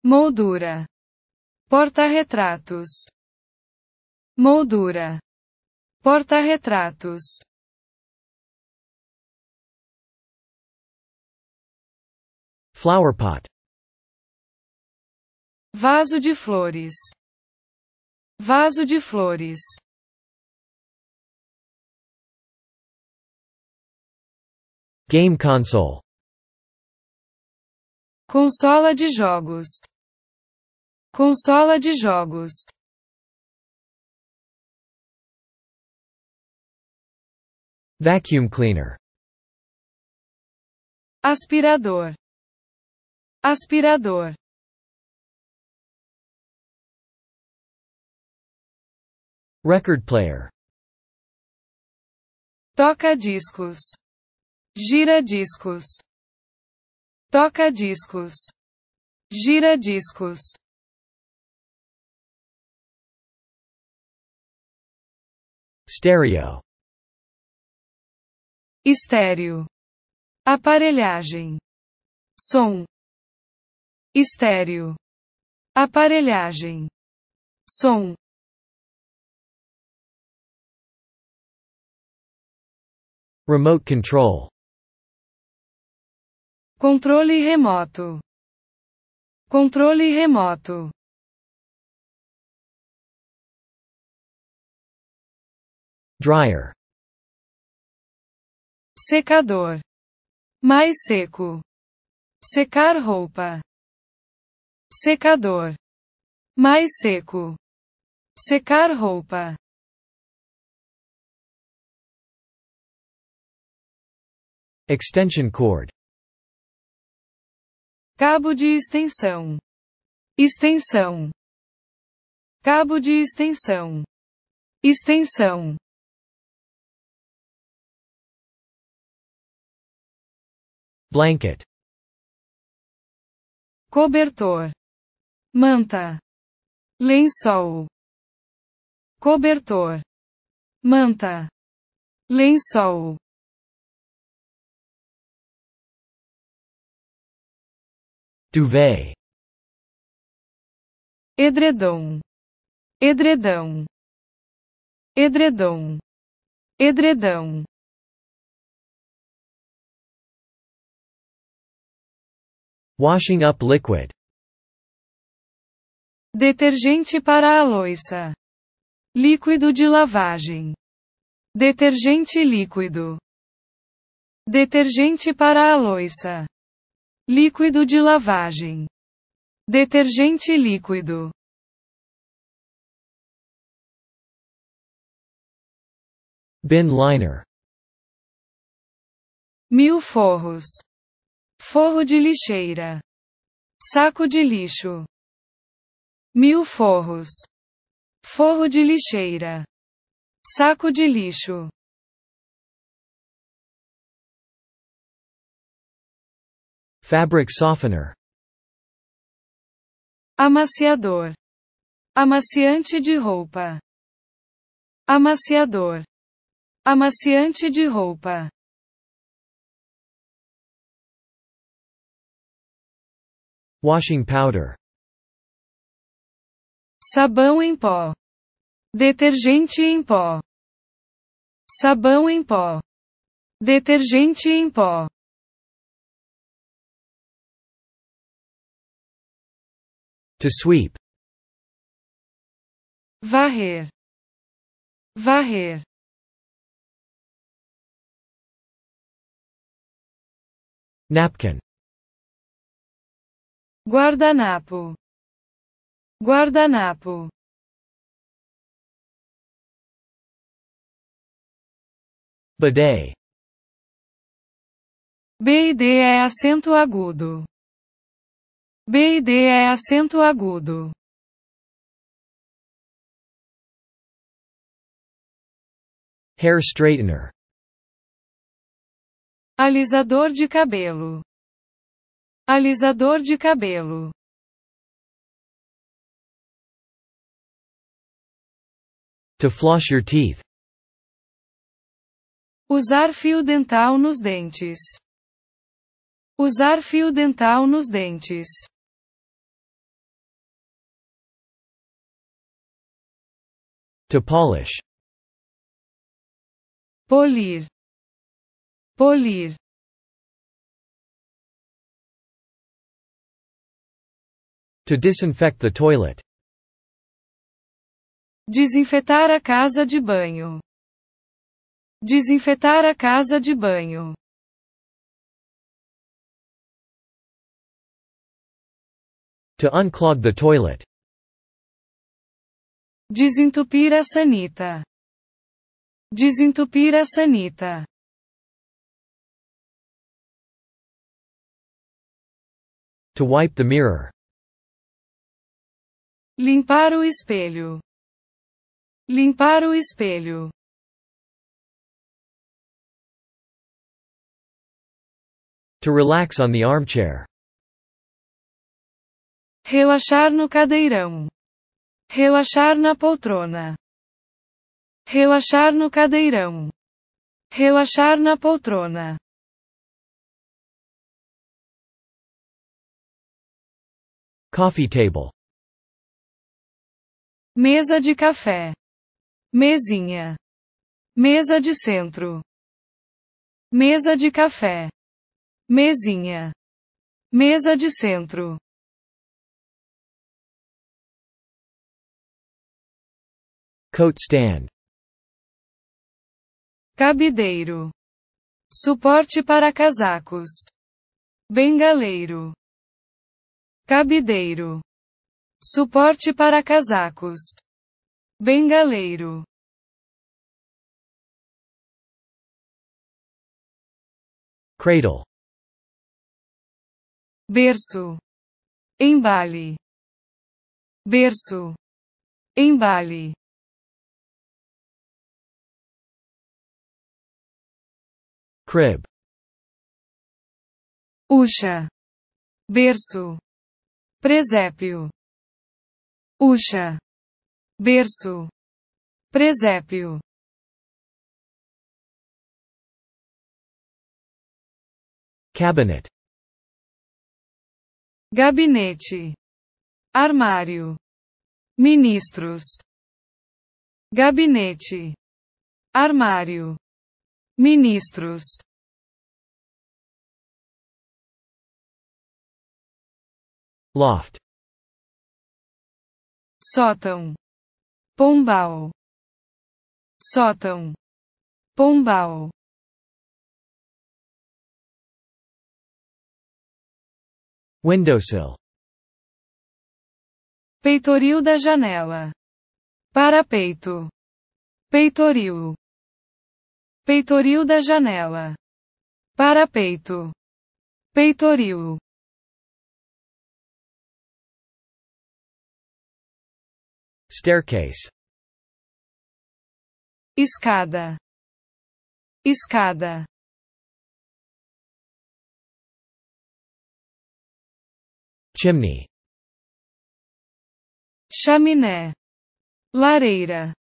A: Moldura. Porta-retratos. Moldura. Porta-retratos. Flower pot. Vaso de flores. Vaso de flores. Game console. Consola de jogos. Consola de jogos. Vacuum cleaner. Aspirador. Aspirador. Record player.
B: Toca discos. Gira discos. Toca-discos. Gira-discos.
A: Stereo. Estéreo. Aparelhagem. Som. Estéreo. Aparelhagem. Som. Remote control Controle remoto. Controle remoto. Dryer. Secador. Mais seco. Secar roupa. Secador. Mais seco. Secar roupa. Extension cord cabo de extensão, extensão, cabo de extensão, extensão. Blanket. Cobertor. Manta. Lençol. Cobertor. Manta. Lençol. duvet, edredom, edredão, edredom, edredão. Washing up liquid.
B: Detergente para a loiça. Líquido de lavagem. Detergente líquido. Detergente para a loiça líquido de lavagem, detergente líquido,
A: bin liner,
B: mil forros, forro de lixeira, saco de lixo, mil forros, forro de lixeira, saco de
A: lixo. Fabric softener.
B: Amaciador. Amaciante de roupa. Amaciador.
A: Amaciante de roupa. Washing powder.
B: Sabão em pó. Detergente em pó. Sabão em pó. Detergente em pó.
A: To sweep. Varrer. Varrer. Napkin. Guardanapo. Guardanapo. Bidet. BID é acento agudo. B e D é acento agudo. Hair straightener. Alisador de cabelo. Alisador de cabelo. To floss your teeth.
B: Usar fio dental nos dentes. Usar fio dental nos dentes.
A: To polish. Polir. Polir. To disinfect the toilet. Desinfetar a casa de banho. Desinfetar a casa de banho. To unclog the toilet. Desentupir a sanita. Desentupir a sanita. To wipe the mirror. Limpar o espelho. Limpar o espelho. To relax on the armchair.
B: relaxar no cadeirão, relaxar na poltrona, relaxar no cadeirão, relaxar na poltrona.
A: Coffee table.
B: Mesa de café. Mesinha. Mesa de centro. Mesa de café. Mesinha.
A: Mesa de centro. Coat stand.
B: Cabideiro. Suporte para casacos. Bengaleiro. Cabideiro. Suporte para casacos. Bengaleiro.
A: Cradle. Berço. Embale. Berço. Embale. crib Uxa berço presépio Uxa berço presépio cabinet gabinete armário ministros gabinete armário ministros loft sótão pombal sótão pombal windowsill peitoril
B: da janela parapeito peitoril Peitoril da janela. Parapeito.
A: Peitoril. Staircase. Escada. Escada. Chimney. Chaminé. Lareira.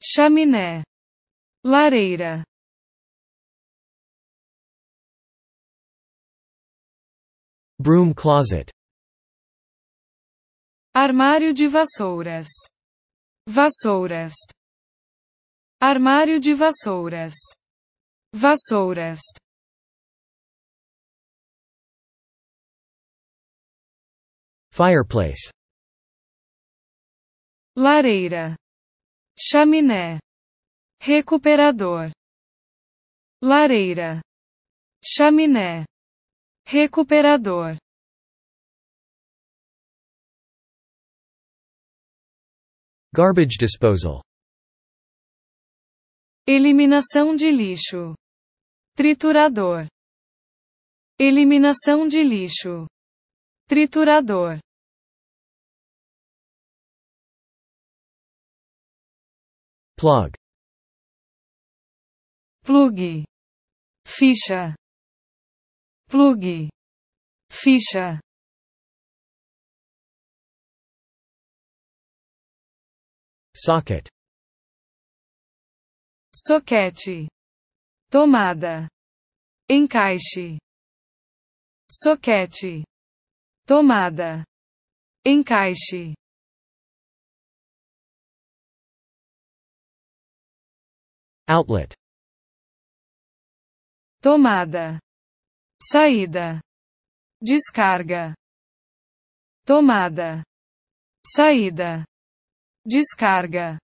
A: Chaminé lareira broom closet armário
B: de vassouras vassouras armário de vassouras vassouras
A: fireplace
B: lareira chaminé recuperador, lareira, chaminé,
A: recuperador. Garbage disposal.
B: Eliminação de lixo. Triturador. Eliminação de lixo. Triturador.
A: Plug plug, ficha, plug, ficha. Socket.
B: Soquete. Tomada. Encaixe. Soquete. Tomada. Encaixe.
A: Outlet tomada, saída, descarga, tomada, saída, descarga.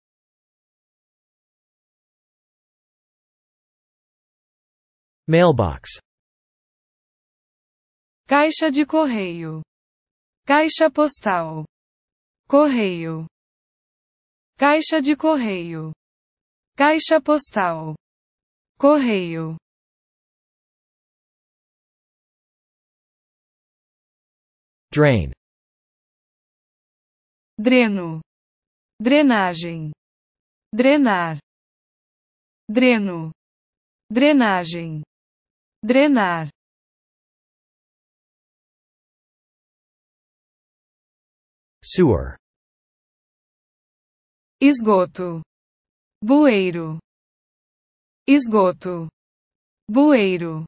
A: Mailbox
B: Caixa de correio. Caixa postal. Correio. Caixa de correio. Caixa
A: postal. Correio. Drain. Dreno. Drenagem. Drenar. Dreno. Drenagem. Drenar. Sewer. Esgoto. Bueiro. Esgoto. Bueiro.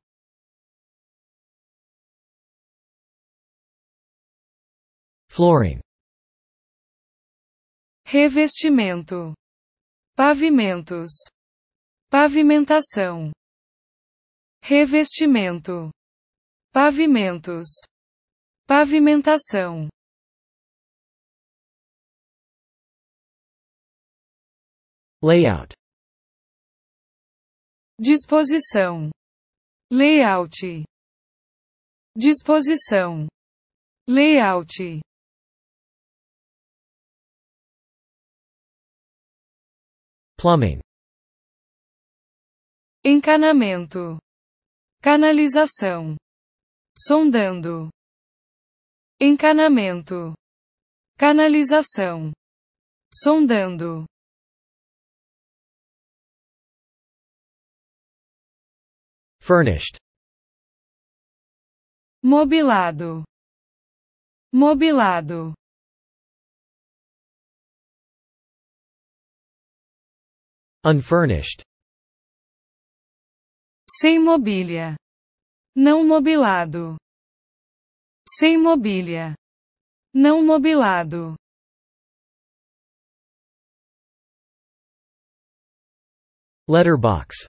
A: flooring
B: revestimento pavimentos pavimentação revestimento pavimentos pavimentação
A: layout disposição layout disposição layout plumbing
B: encanamento canalização sondando encanamento canalização
A: sondando furnished mobilado mobilado Unfurnished. Sem mobília. Não mobilado. Sem mobília. Não mobilado. Letterbox.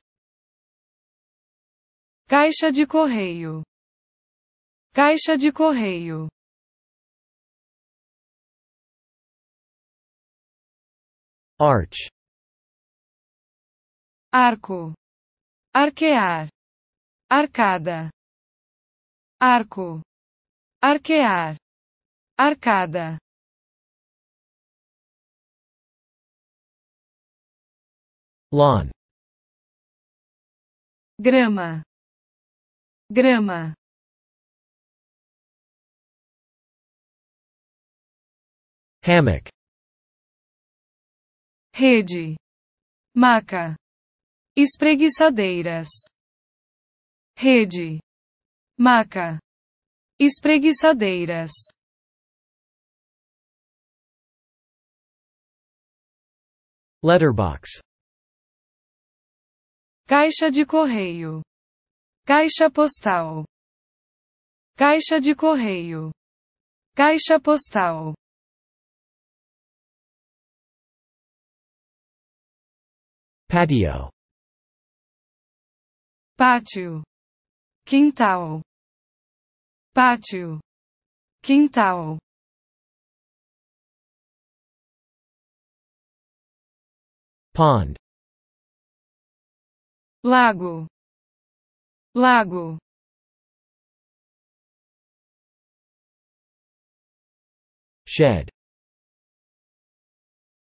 A: Caixa de correio. Caixa de correio. Arch arco, arquear, arcada, arco, arquear, arcada. lawn grama grama hammock rede maca espreguiçadeiras, rede, maca, espreguiçadeiras. Letterbox
B: Caixa de correio. Caixa postal. Caixa de correio. Caixa postal.
A: Patio pátio, quintal, pátio, quintal. Pond, lago, lago. Shed,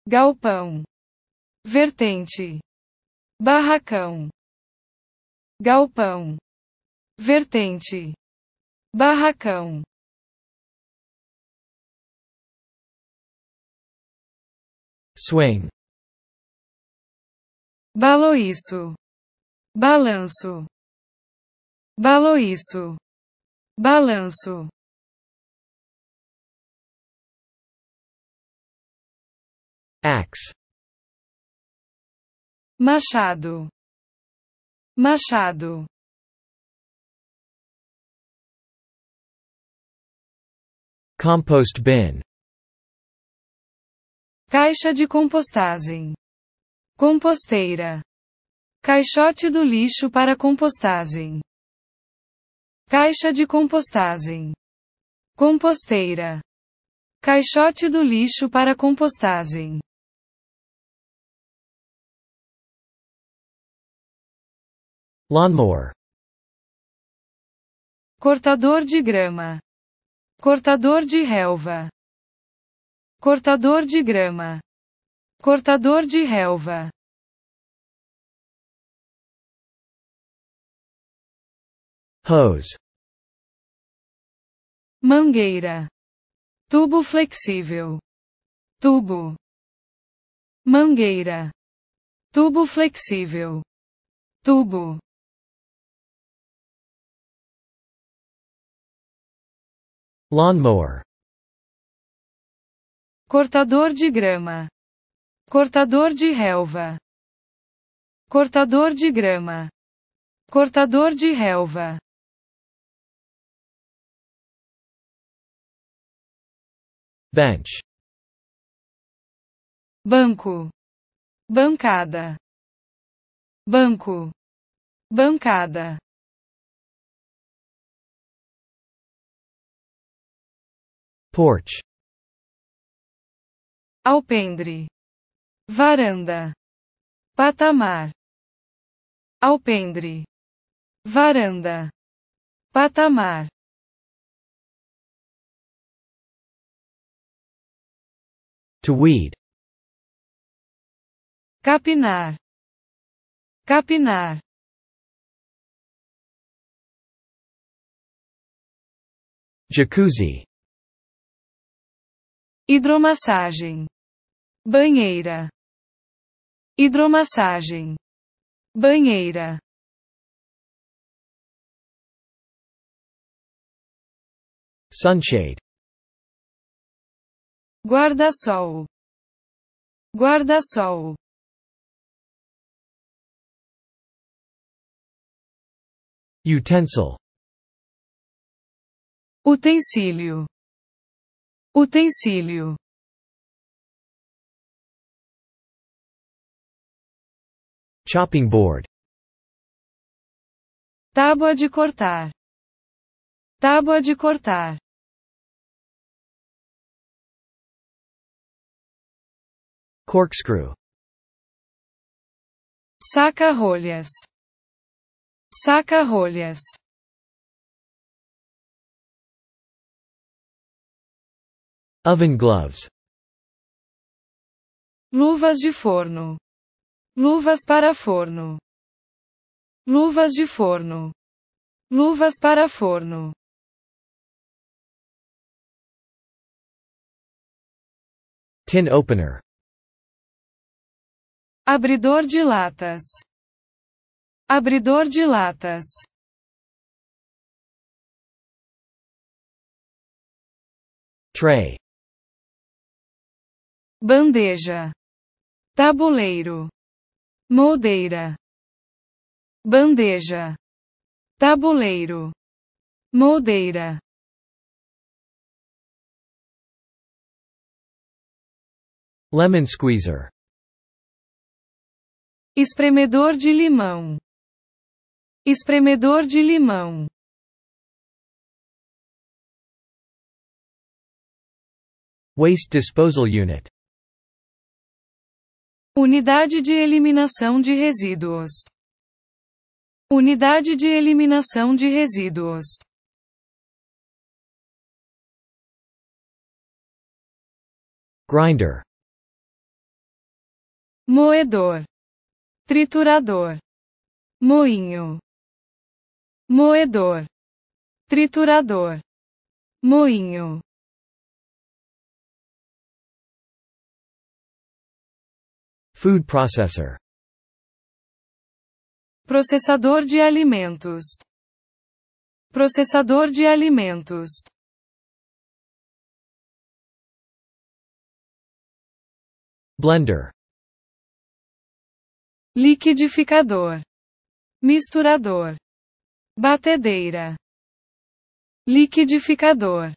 A: galpão, vertente, barracão galpão, vertente, barracão. swing, baloiço, balanço, baloiço, balanço. axe, machado, Machado Compost bin
B: Caixa de compostagem Composteira Caixote do lixo para compostagem Caixa de compostagem Composteira Caixote do lixo para compostagem
A: lawnmower cortador
B: de grama cortador de relva cortador de grama cortador de relva hose mangueira tubo flexível tubo mangueira tubo flexível
A: tubo lawnmower cortador
B: de grama cortador de relva cortador de grama cortador de relva
A: bench banco bancada banco bancada porch
B: alpendre varanda patamar alpendre varanda patamar
A: to weed capinar capinar jacuzzi hidromassagem, banheira, hidromassagem, banheira. Sunshade. Guarda-sol. Guarda-sol. Utensil. Utensílio utensílio chopping board tábua de cortar tábua de cortar corkscrew saca rolhas saca rolhas Oven gloves.
B: Luvas de forno. Luvas para forno. Luvas de forno. Luvas para forno.
A: Tin opener. Abridor de latas. Abridor de latas. Tray
B: bandeja, tabuleiro, moldeira, bandeja, tabuleiro, moldeira.
A: Lemon squeezer. Espremedor de limão. Espremedor de limão. Waste disposal unit.
B: Unidade de eliminação de resíduos. Unidade de eliminação de resíduos.
A: Grinder. Moedor. Triturador. Moinho. Moedor. Triturador. Moinho. Food processor. Processador de alimentos. Processador de alimentos. Blender. Liquidificador.
B: Misturador. Batedeira. Liquidificador.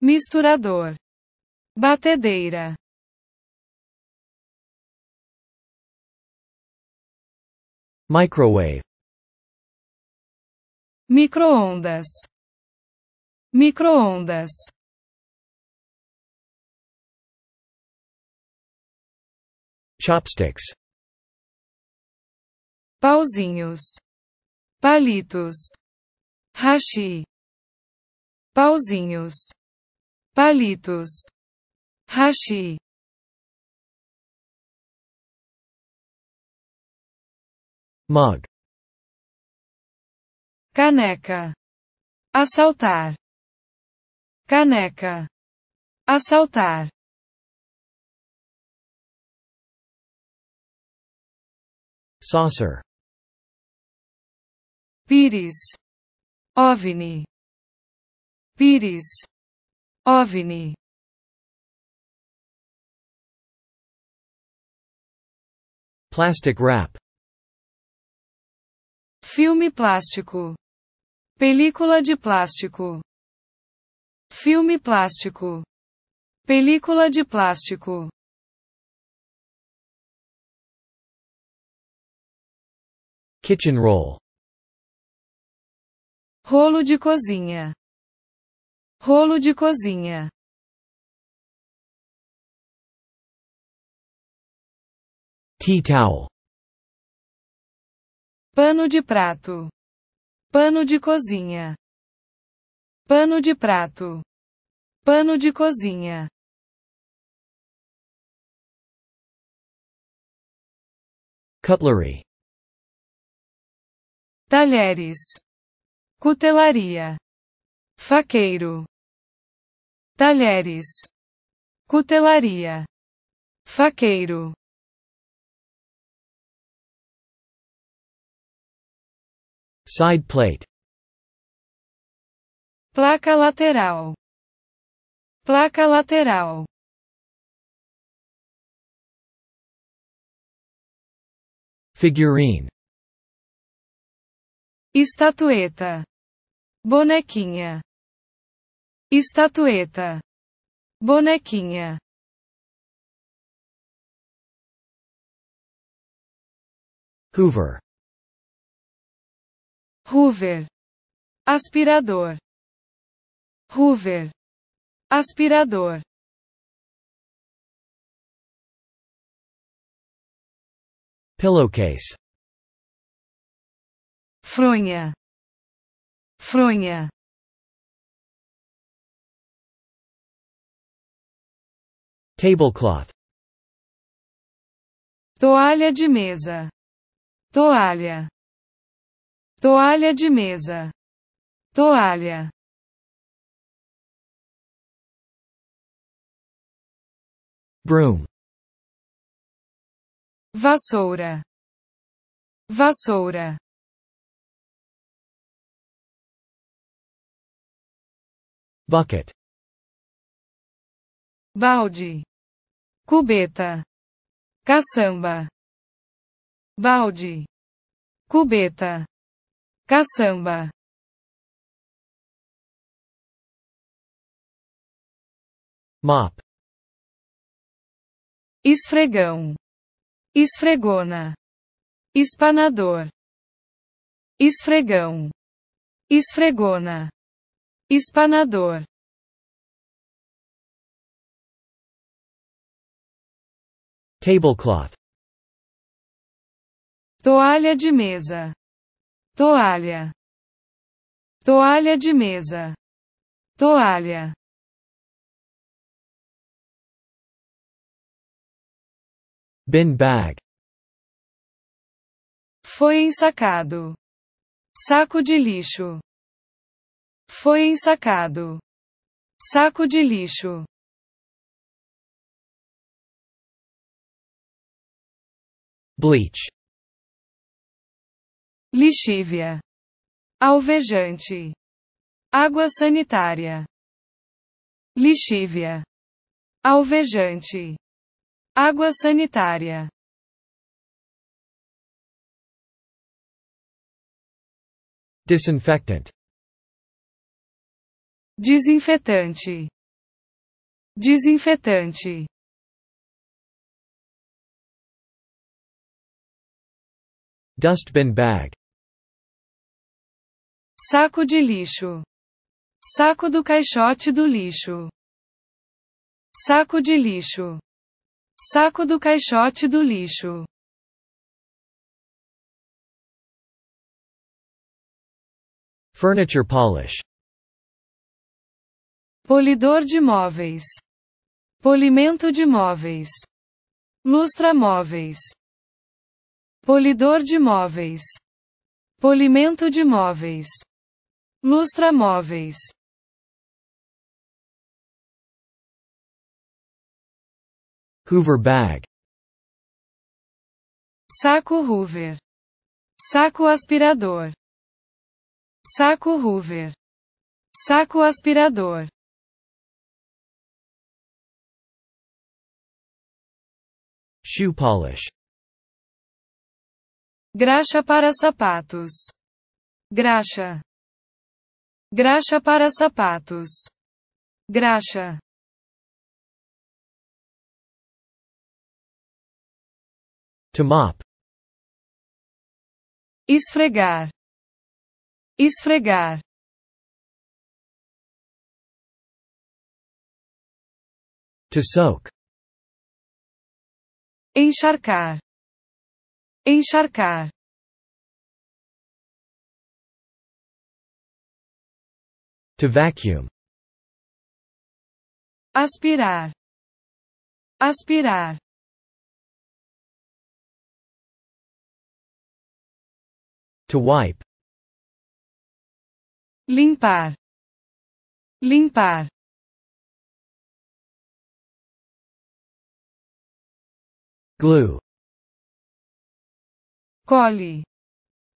B: Misturador. Batedeira.
A: microwave microondas microondas chopsticks
B: pauzinhos palitos hashi pauzinhos palitos hashi
A: Mug, Caneca. Assaltar. Caneca. Assaltar. Saucer. Pires. OVNI. Pires. OVNI. Plastic wrap
B: filme plástico, película de plástico, filme plástico, película de plástico.
A: Kitchen roll. Rolo de cozinha. Rolo de cozinha. Tea towel
B: pano de prato, pano de cozinha, pano de prato, pano de cozinha.
A: Cutlery.
B: Talheres. Cutelaria. Faqueiro. Talheres. Cutelaria.
A: Faqueiro. Side plate. Placa lateral. Placa lateral. Figurine. Estatueta. Bonequinha. Estatueta. Bonequinha. Hoover Hoover. Aspirador. Hoover. Aspirador. Pillowcase. Fronha. Fronha. Tablecloth. Toalha de mesa. Toalha toalha de mesa, toalha. broom, vassoura, vassoura. bucket, balde, cubeta, caçamba, balde, cubeta. Caçamba. Mop.
B: Esfregão. Esfregona. Espanador. Esfregão. Esfregona.
A: Espanador. Tablecloth. Toalha de mesa toalha, toalha de mesa, toalha. Bin bag. Foi
B: ensacado. Saco de lixo. Foi ensacado. Saco de lixo. Bleach lixívia, alvejante, água sanitária, lixívia, alvejante,
A: água sanitária. Disinfectant. Desinfetante. Desinfetante. Dustbin bag.
B: Saco de lixo. Saco do caixote do lixo. Saco de lixo. Saco do caixote do lixo.
A: Furniture polish.
B: Polidor de móveis. Polimento de móveis. Lustra móveis. Polidor de móveis. Polimento de móveis. Lustra móveis.
A: Hoover bag.
B: Saco Hoover. Saco aspirador. Saco Hoover. Saco
A: aspirador. Shoe polish.
B: Graxa para sapatos. Graxa. Graxa para sapatos. Graxa.
A: To mop. Esfregar. Esfregar. To soak. Encharcar. encharcar to vacuum aspirar aspirar to wipe limpar limpar glue cole,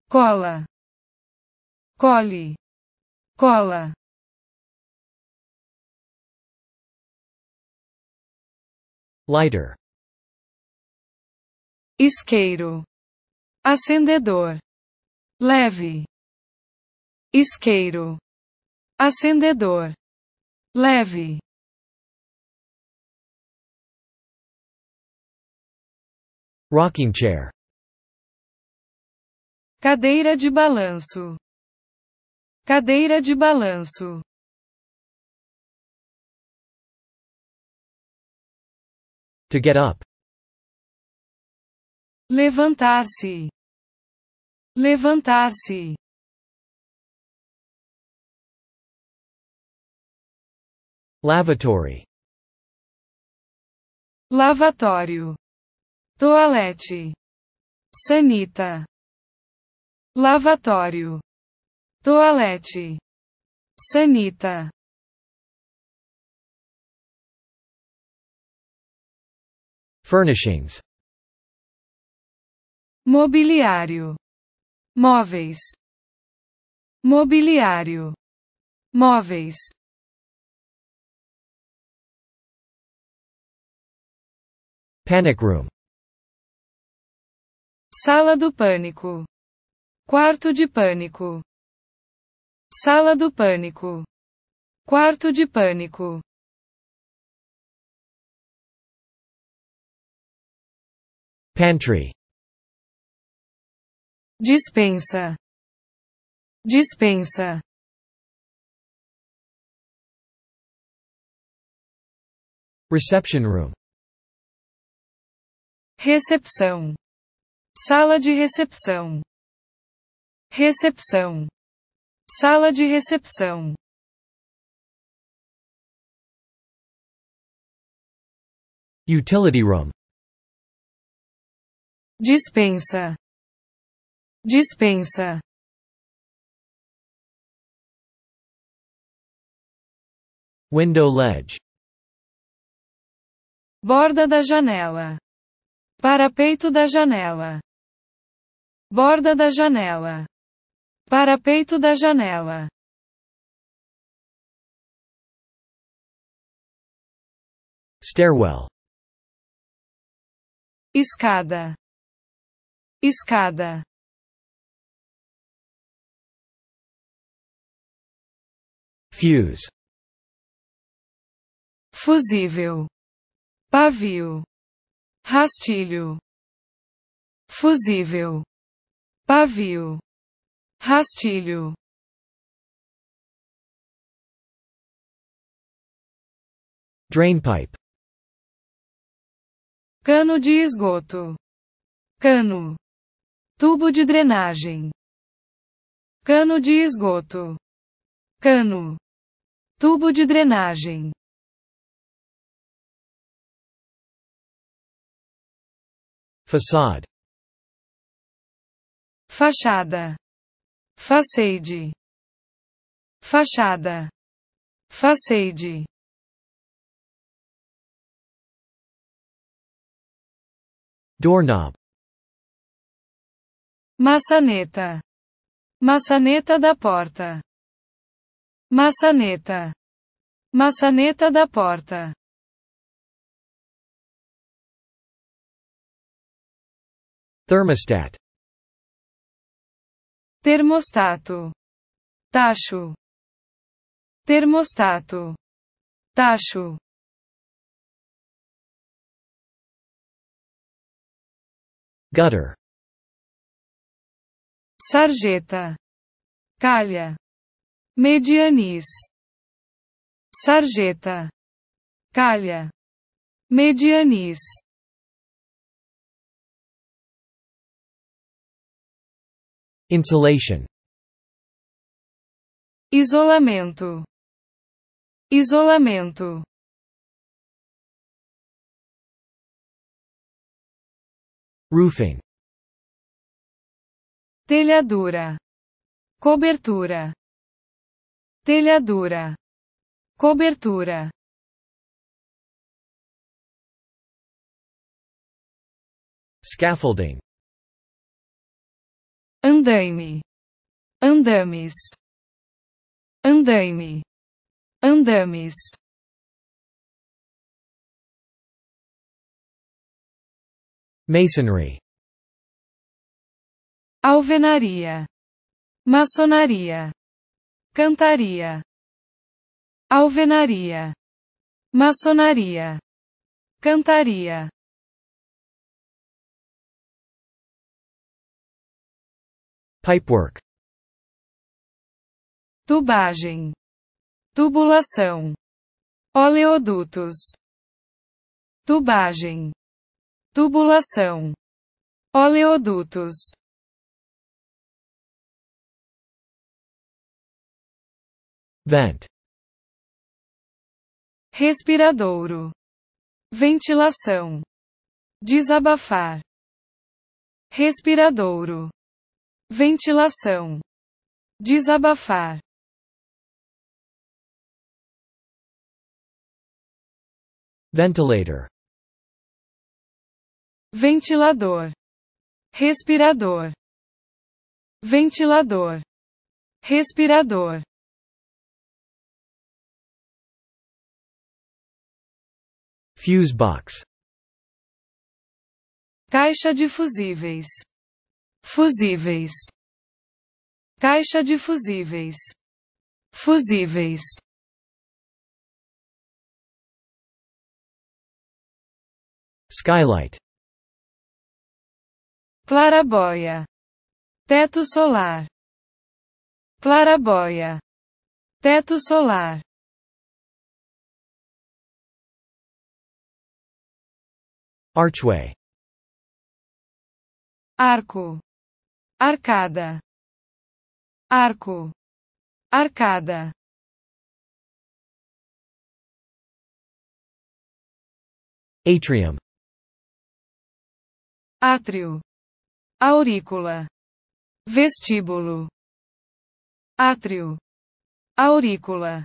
A: cola, cole, cola. Lighter. Isqueiro. Acendedor. Leve. Isqueiro. Acendedor. Leve. Rocking chair cadeira de balanço, cadeira de balanço, to get up, levantar-se, levantar-se, lavatory,
B: lavatório, toalete, sanita lavatório, toalete, sanita.
A: Furnishings. Mobiliário. Móveis. Mobiliário. Móveis. Panic room. Sala do pânico. Quarto de pânico. Sala do pânico. Quarto de pânico. Pantry. Dispensa. Dispensa. Reception room. Recepção. Sala de recepção. Recepção. Sala de recepção. Utility room. Dispensa. Dispensa. Window ledge. Borda da
B: janela. Parapeito da janela. Borda da janela para peito da janela.
A: Stairwell. Escada. Escada. Fuse. Fusível. Pavio. Rastilho. Fusível. Pavio rastilho drainpipe
B: cano de esgoto cano tubo de drenagem cano de esgoto cano
A: tubo de drenagem façade fachada Faceide. fachada, Faceide. Doorknob. Maçaneta.
B: Maçaneta da porta. Maçaneta. Maçaneta da porta.
A: Thermostat termostato, tacho, termostato, tacho. Gutter.
B: Sarjeta. Calha. Medianis. Sarjeta. Calha. Medianis.
A: Insulation Isolamento Isolamento Roofing Telhadura Cobertura Telhadura Cobertura Scaffolding andaime, andames, andaime, andames. Masonry Alvenaria,
B: maçonaria, cantaria, alvenaria, maçonaria, cantaria.
A: Pipework. Tubagem.
B: Tubulação. Oleodutos. Tubagem. Tubulação. Oleodutos. Vent. Respiradouro. Ventilação. Desabafar. Respiradouro.
A: Ventilação. Desabafar. Ventilator. Ventilador. Respirador. Ventilador. Respirador. Fuse box.
B: Caixa de fusíveis fusíveis, caixa de fusíveis, fusíveis.
A: Skylight. Clarabóia. Teto solar. Clarabóia. Teto solar. Archway. Arco arcada, arco, arcada. Atrium. Átrio. Aurícula. Vestíbulo. Átrio. Aurícula.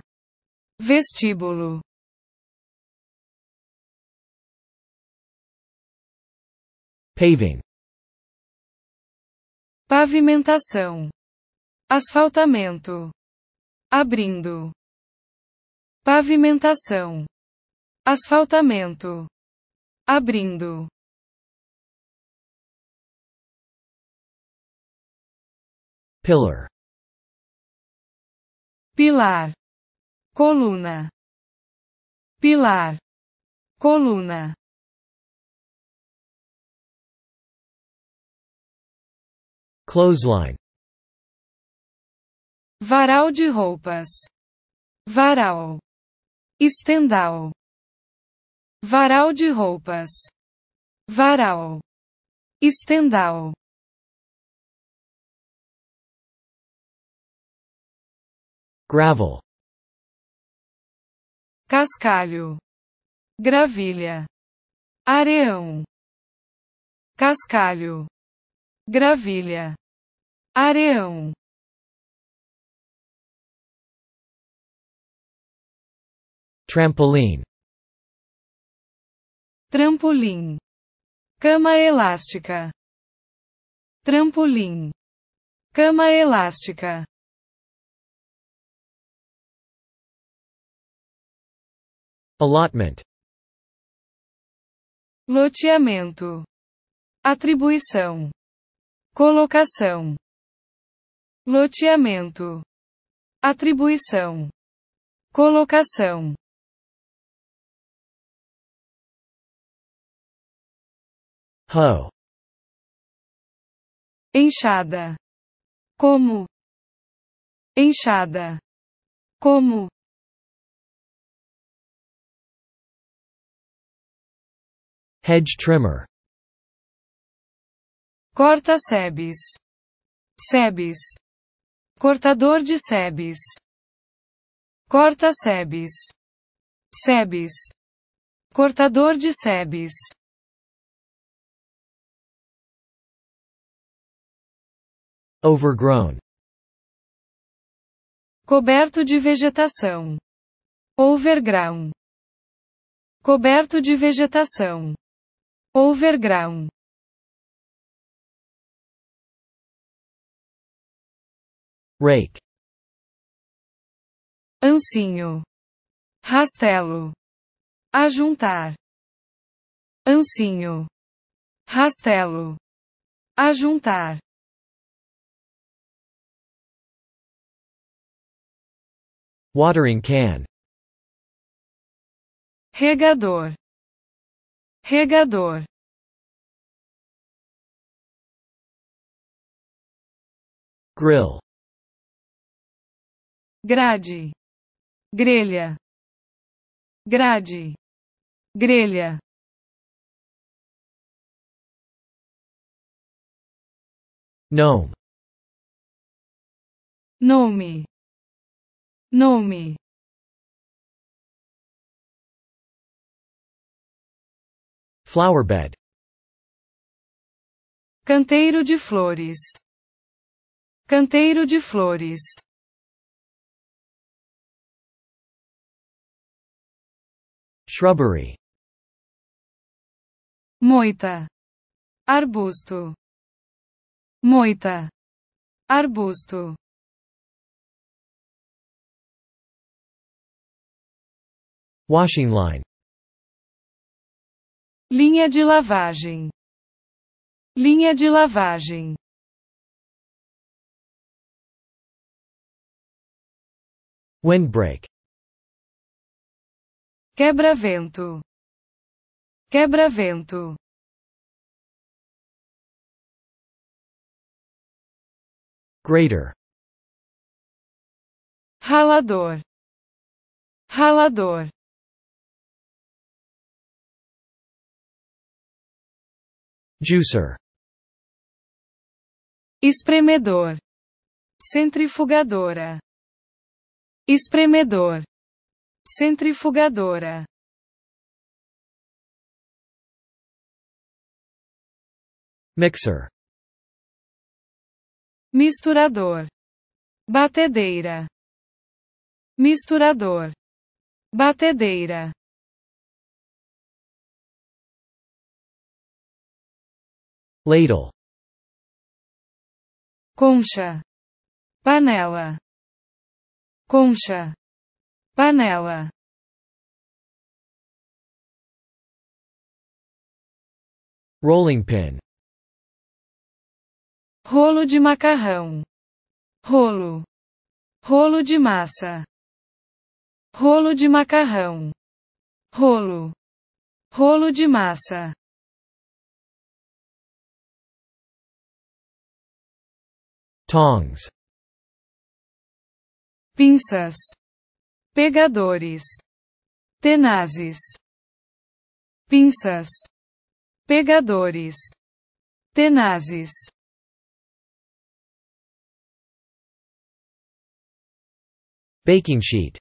A: Vestíbulo. Paving pavimentação,
B: asfaltamento, abrindo, pavimentação, asfaltamento, abrindo.
A: Pillar. Pilar. Coluna. Pilar. Coluna. Clothesline Varal de roupas. Varal. Estendal. Varal de roupas. Varal. Estendal. Gravel. Cascalho. Gravilha. Areão. Cascalho. Gravilha. Areão. Trampolim. Trampolim. Cama elástica. Trampolim. Cama elástica. Allotment.
B: Loteamento. Atribuição colocação, loteamento, atribuição,
A: colocação. Hoe. Enxada. Como. Enxada. Como. Hedge trimmer.
B: Corta sebes. Sebes. Cortador de sebes. Corta sebes. Sebes. Cortador de sebes.
A: Overgrown.
B: Coberto de vegetação. overgrown, Coberto de vegetação.
A: overgrown rake ancinho rastelo ajuntar ancinho rastelo ajuntar watering can regador regador grill grade, grelha, grade, grelha. Nome, nome, nome. Flowerbed, canteiro de flores, canteiro de flores. shrubbery moita arbusto moita arbusto washing line linha de lavagem linha de lavagem windbreak Quebra-vento. Quebra-vento. Greater. Ralador. Ralador. Juicer. Espremedor. Centrifugadora. Espremedor centrifugadora mixer misturador batedeira misturador batedeira ladle concha panela concha panela rolling pin rolo de macarrão
B: rolo rolo de massa rolo de macarrão rolo rolo de massa
A: tongs pinças pegadores, tenazes, pinças, pegadores, tenazes. Baking sheet.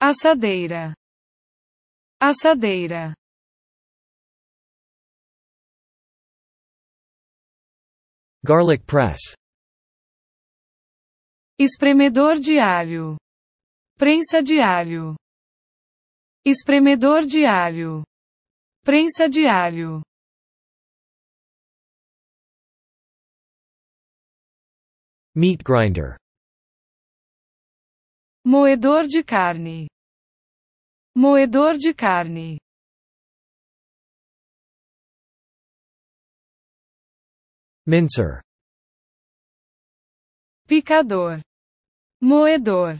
A: Assadeira. Assadeira. Garlic press
B: espremedor de alho, prensa de alho, espremedor de alho,
A: prensa de alho. Meat grinder. Moedor de carne. Moedor de carne. Mincer. Picador moedor,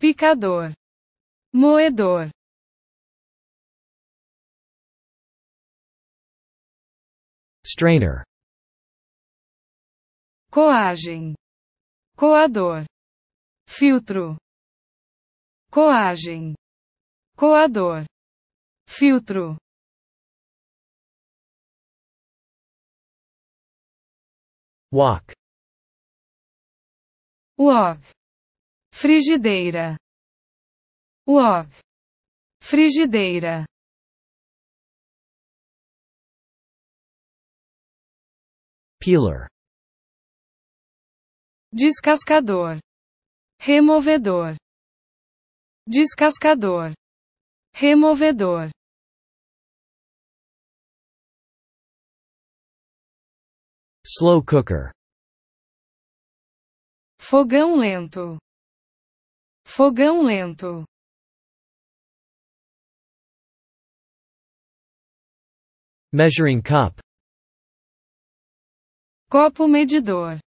A: picador, moedor. Strainer. Coagem. Coador. Filtro. Coagem. Coador. Filtro. Walk. Uó. Frigideira. Uó. Frigideira. Peeler. Descascador. Removedor. Descascador. Removedor. Slow cooker fogão lento, fogão lento. Measuring cup. Copo medidor.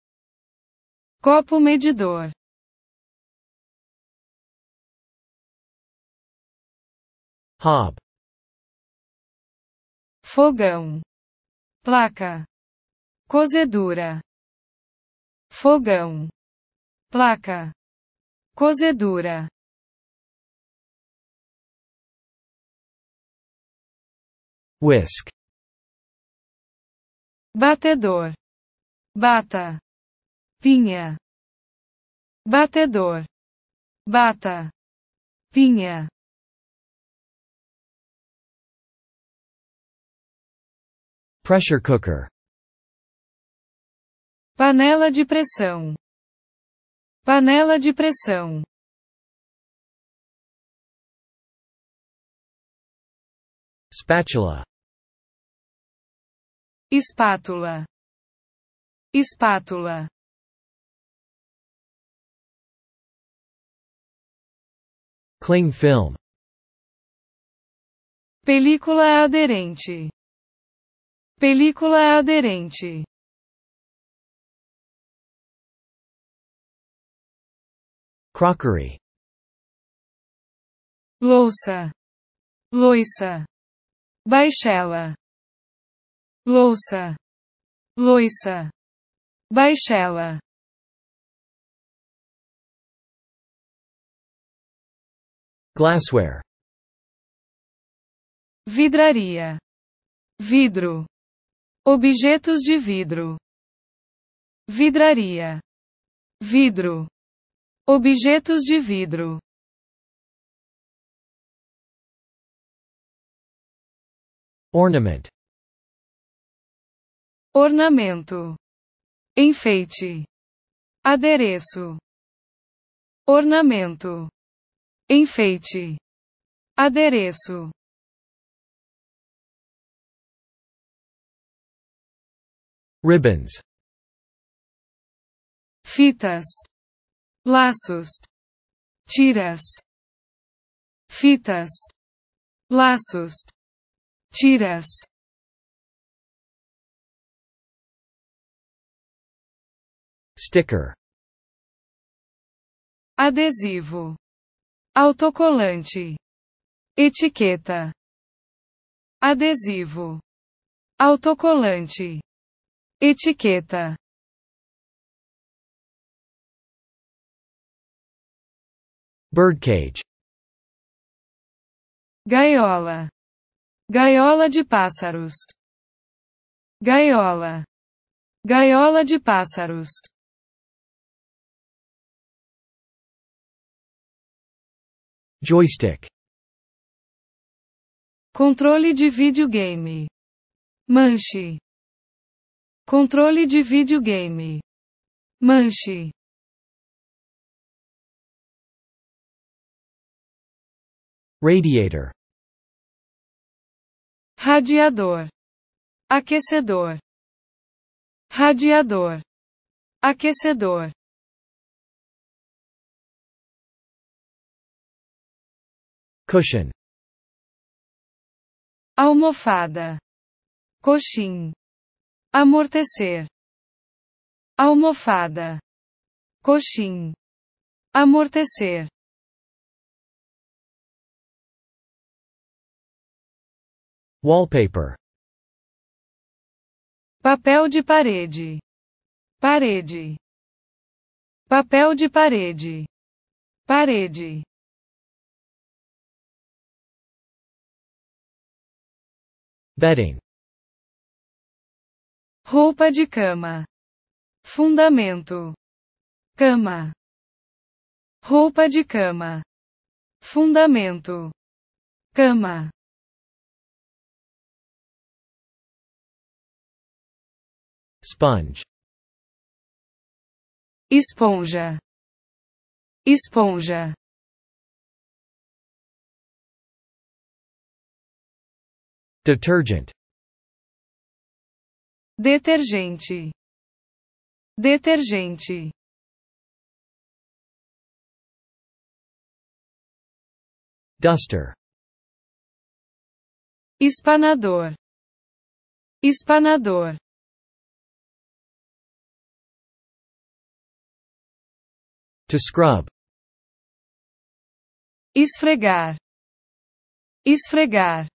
A: Copo medidor. Hob. Fogão. Placa. Cozedura. Fogão placa, cozedura, whisk, batedor, bata, pinha, batedor, bata, pinha. Pressure cooker. Panela de pressão panela de pressão espátula, espátula espátula cling film película aderente película aderente crockery louça loiça baixela louça loiça baixela glassware
B: vidraria vidro objetos de vidro vidraria vidro Objetos de
A: vidro. Ornament. Ornamento.
B: Enfeite. Adereço. Ornamento. Enfeite. Adereço.
A: Ribbons. Fitas laços, tiras, fitas, laços, tiras. Sticker. Adesivo.
B: Autocolante. Etiqueta. Adesivo. Autocolante. Etiqueta.
A: Birdcage Gaiola Gaiola de pássaros Gaiola Gaiola de pássaros Joystick Controle de videogame Manche Controle de videogame. Manche. Radiator. Radiador. Aquecedor. Radiador. Aquecedor. Cushion.
B: Almofada. Coxim. Amortecer. Almofada. Coxim. Amortecer.
A: Wallpaper. Papel de parede. Parede. Papel de parede. Parede. Bedding. Roupa de cama.
B: Fundamento. Cama. Roupa de cama. Fundamento. Cama.
A: sponge esponja esponja detergent detergente detergente duster espanador espanador To scrub. Esfregar. Esfregar.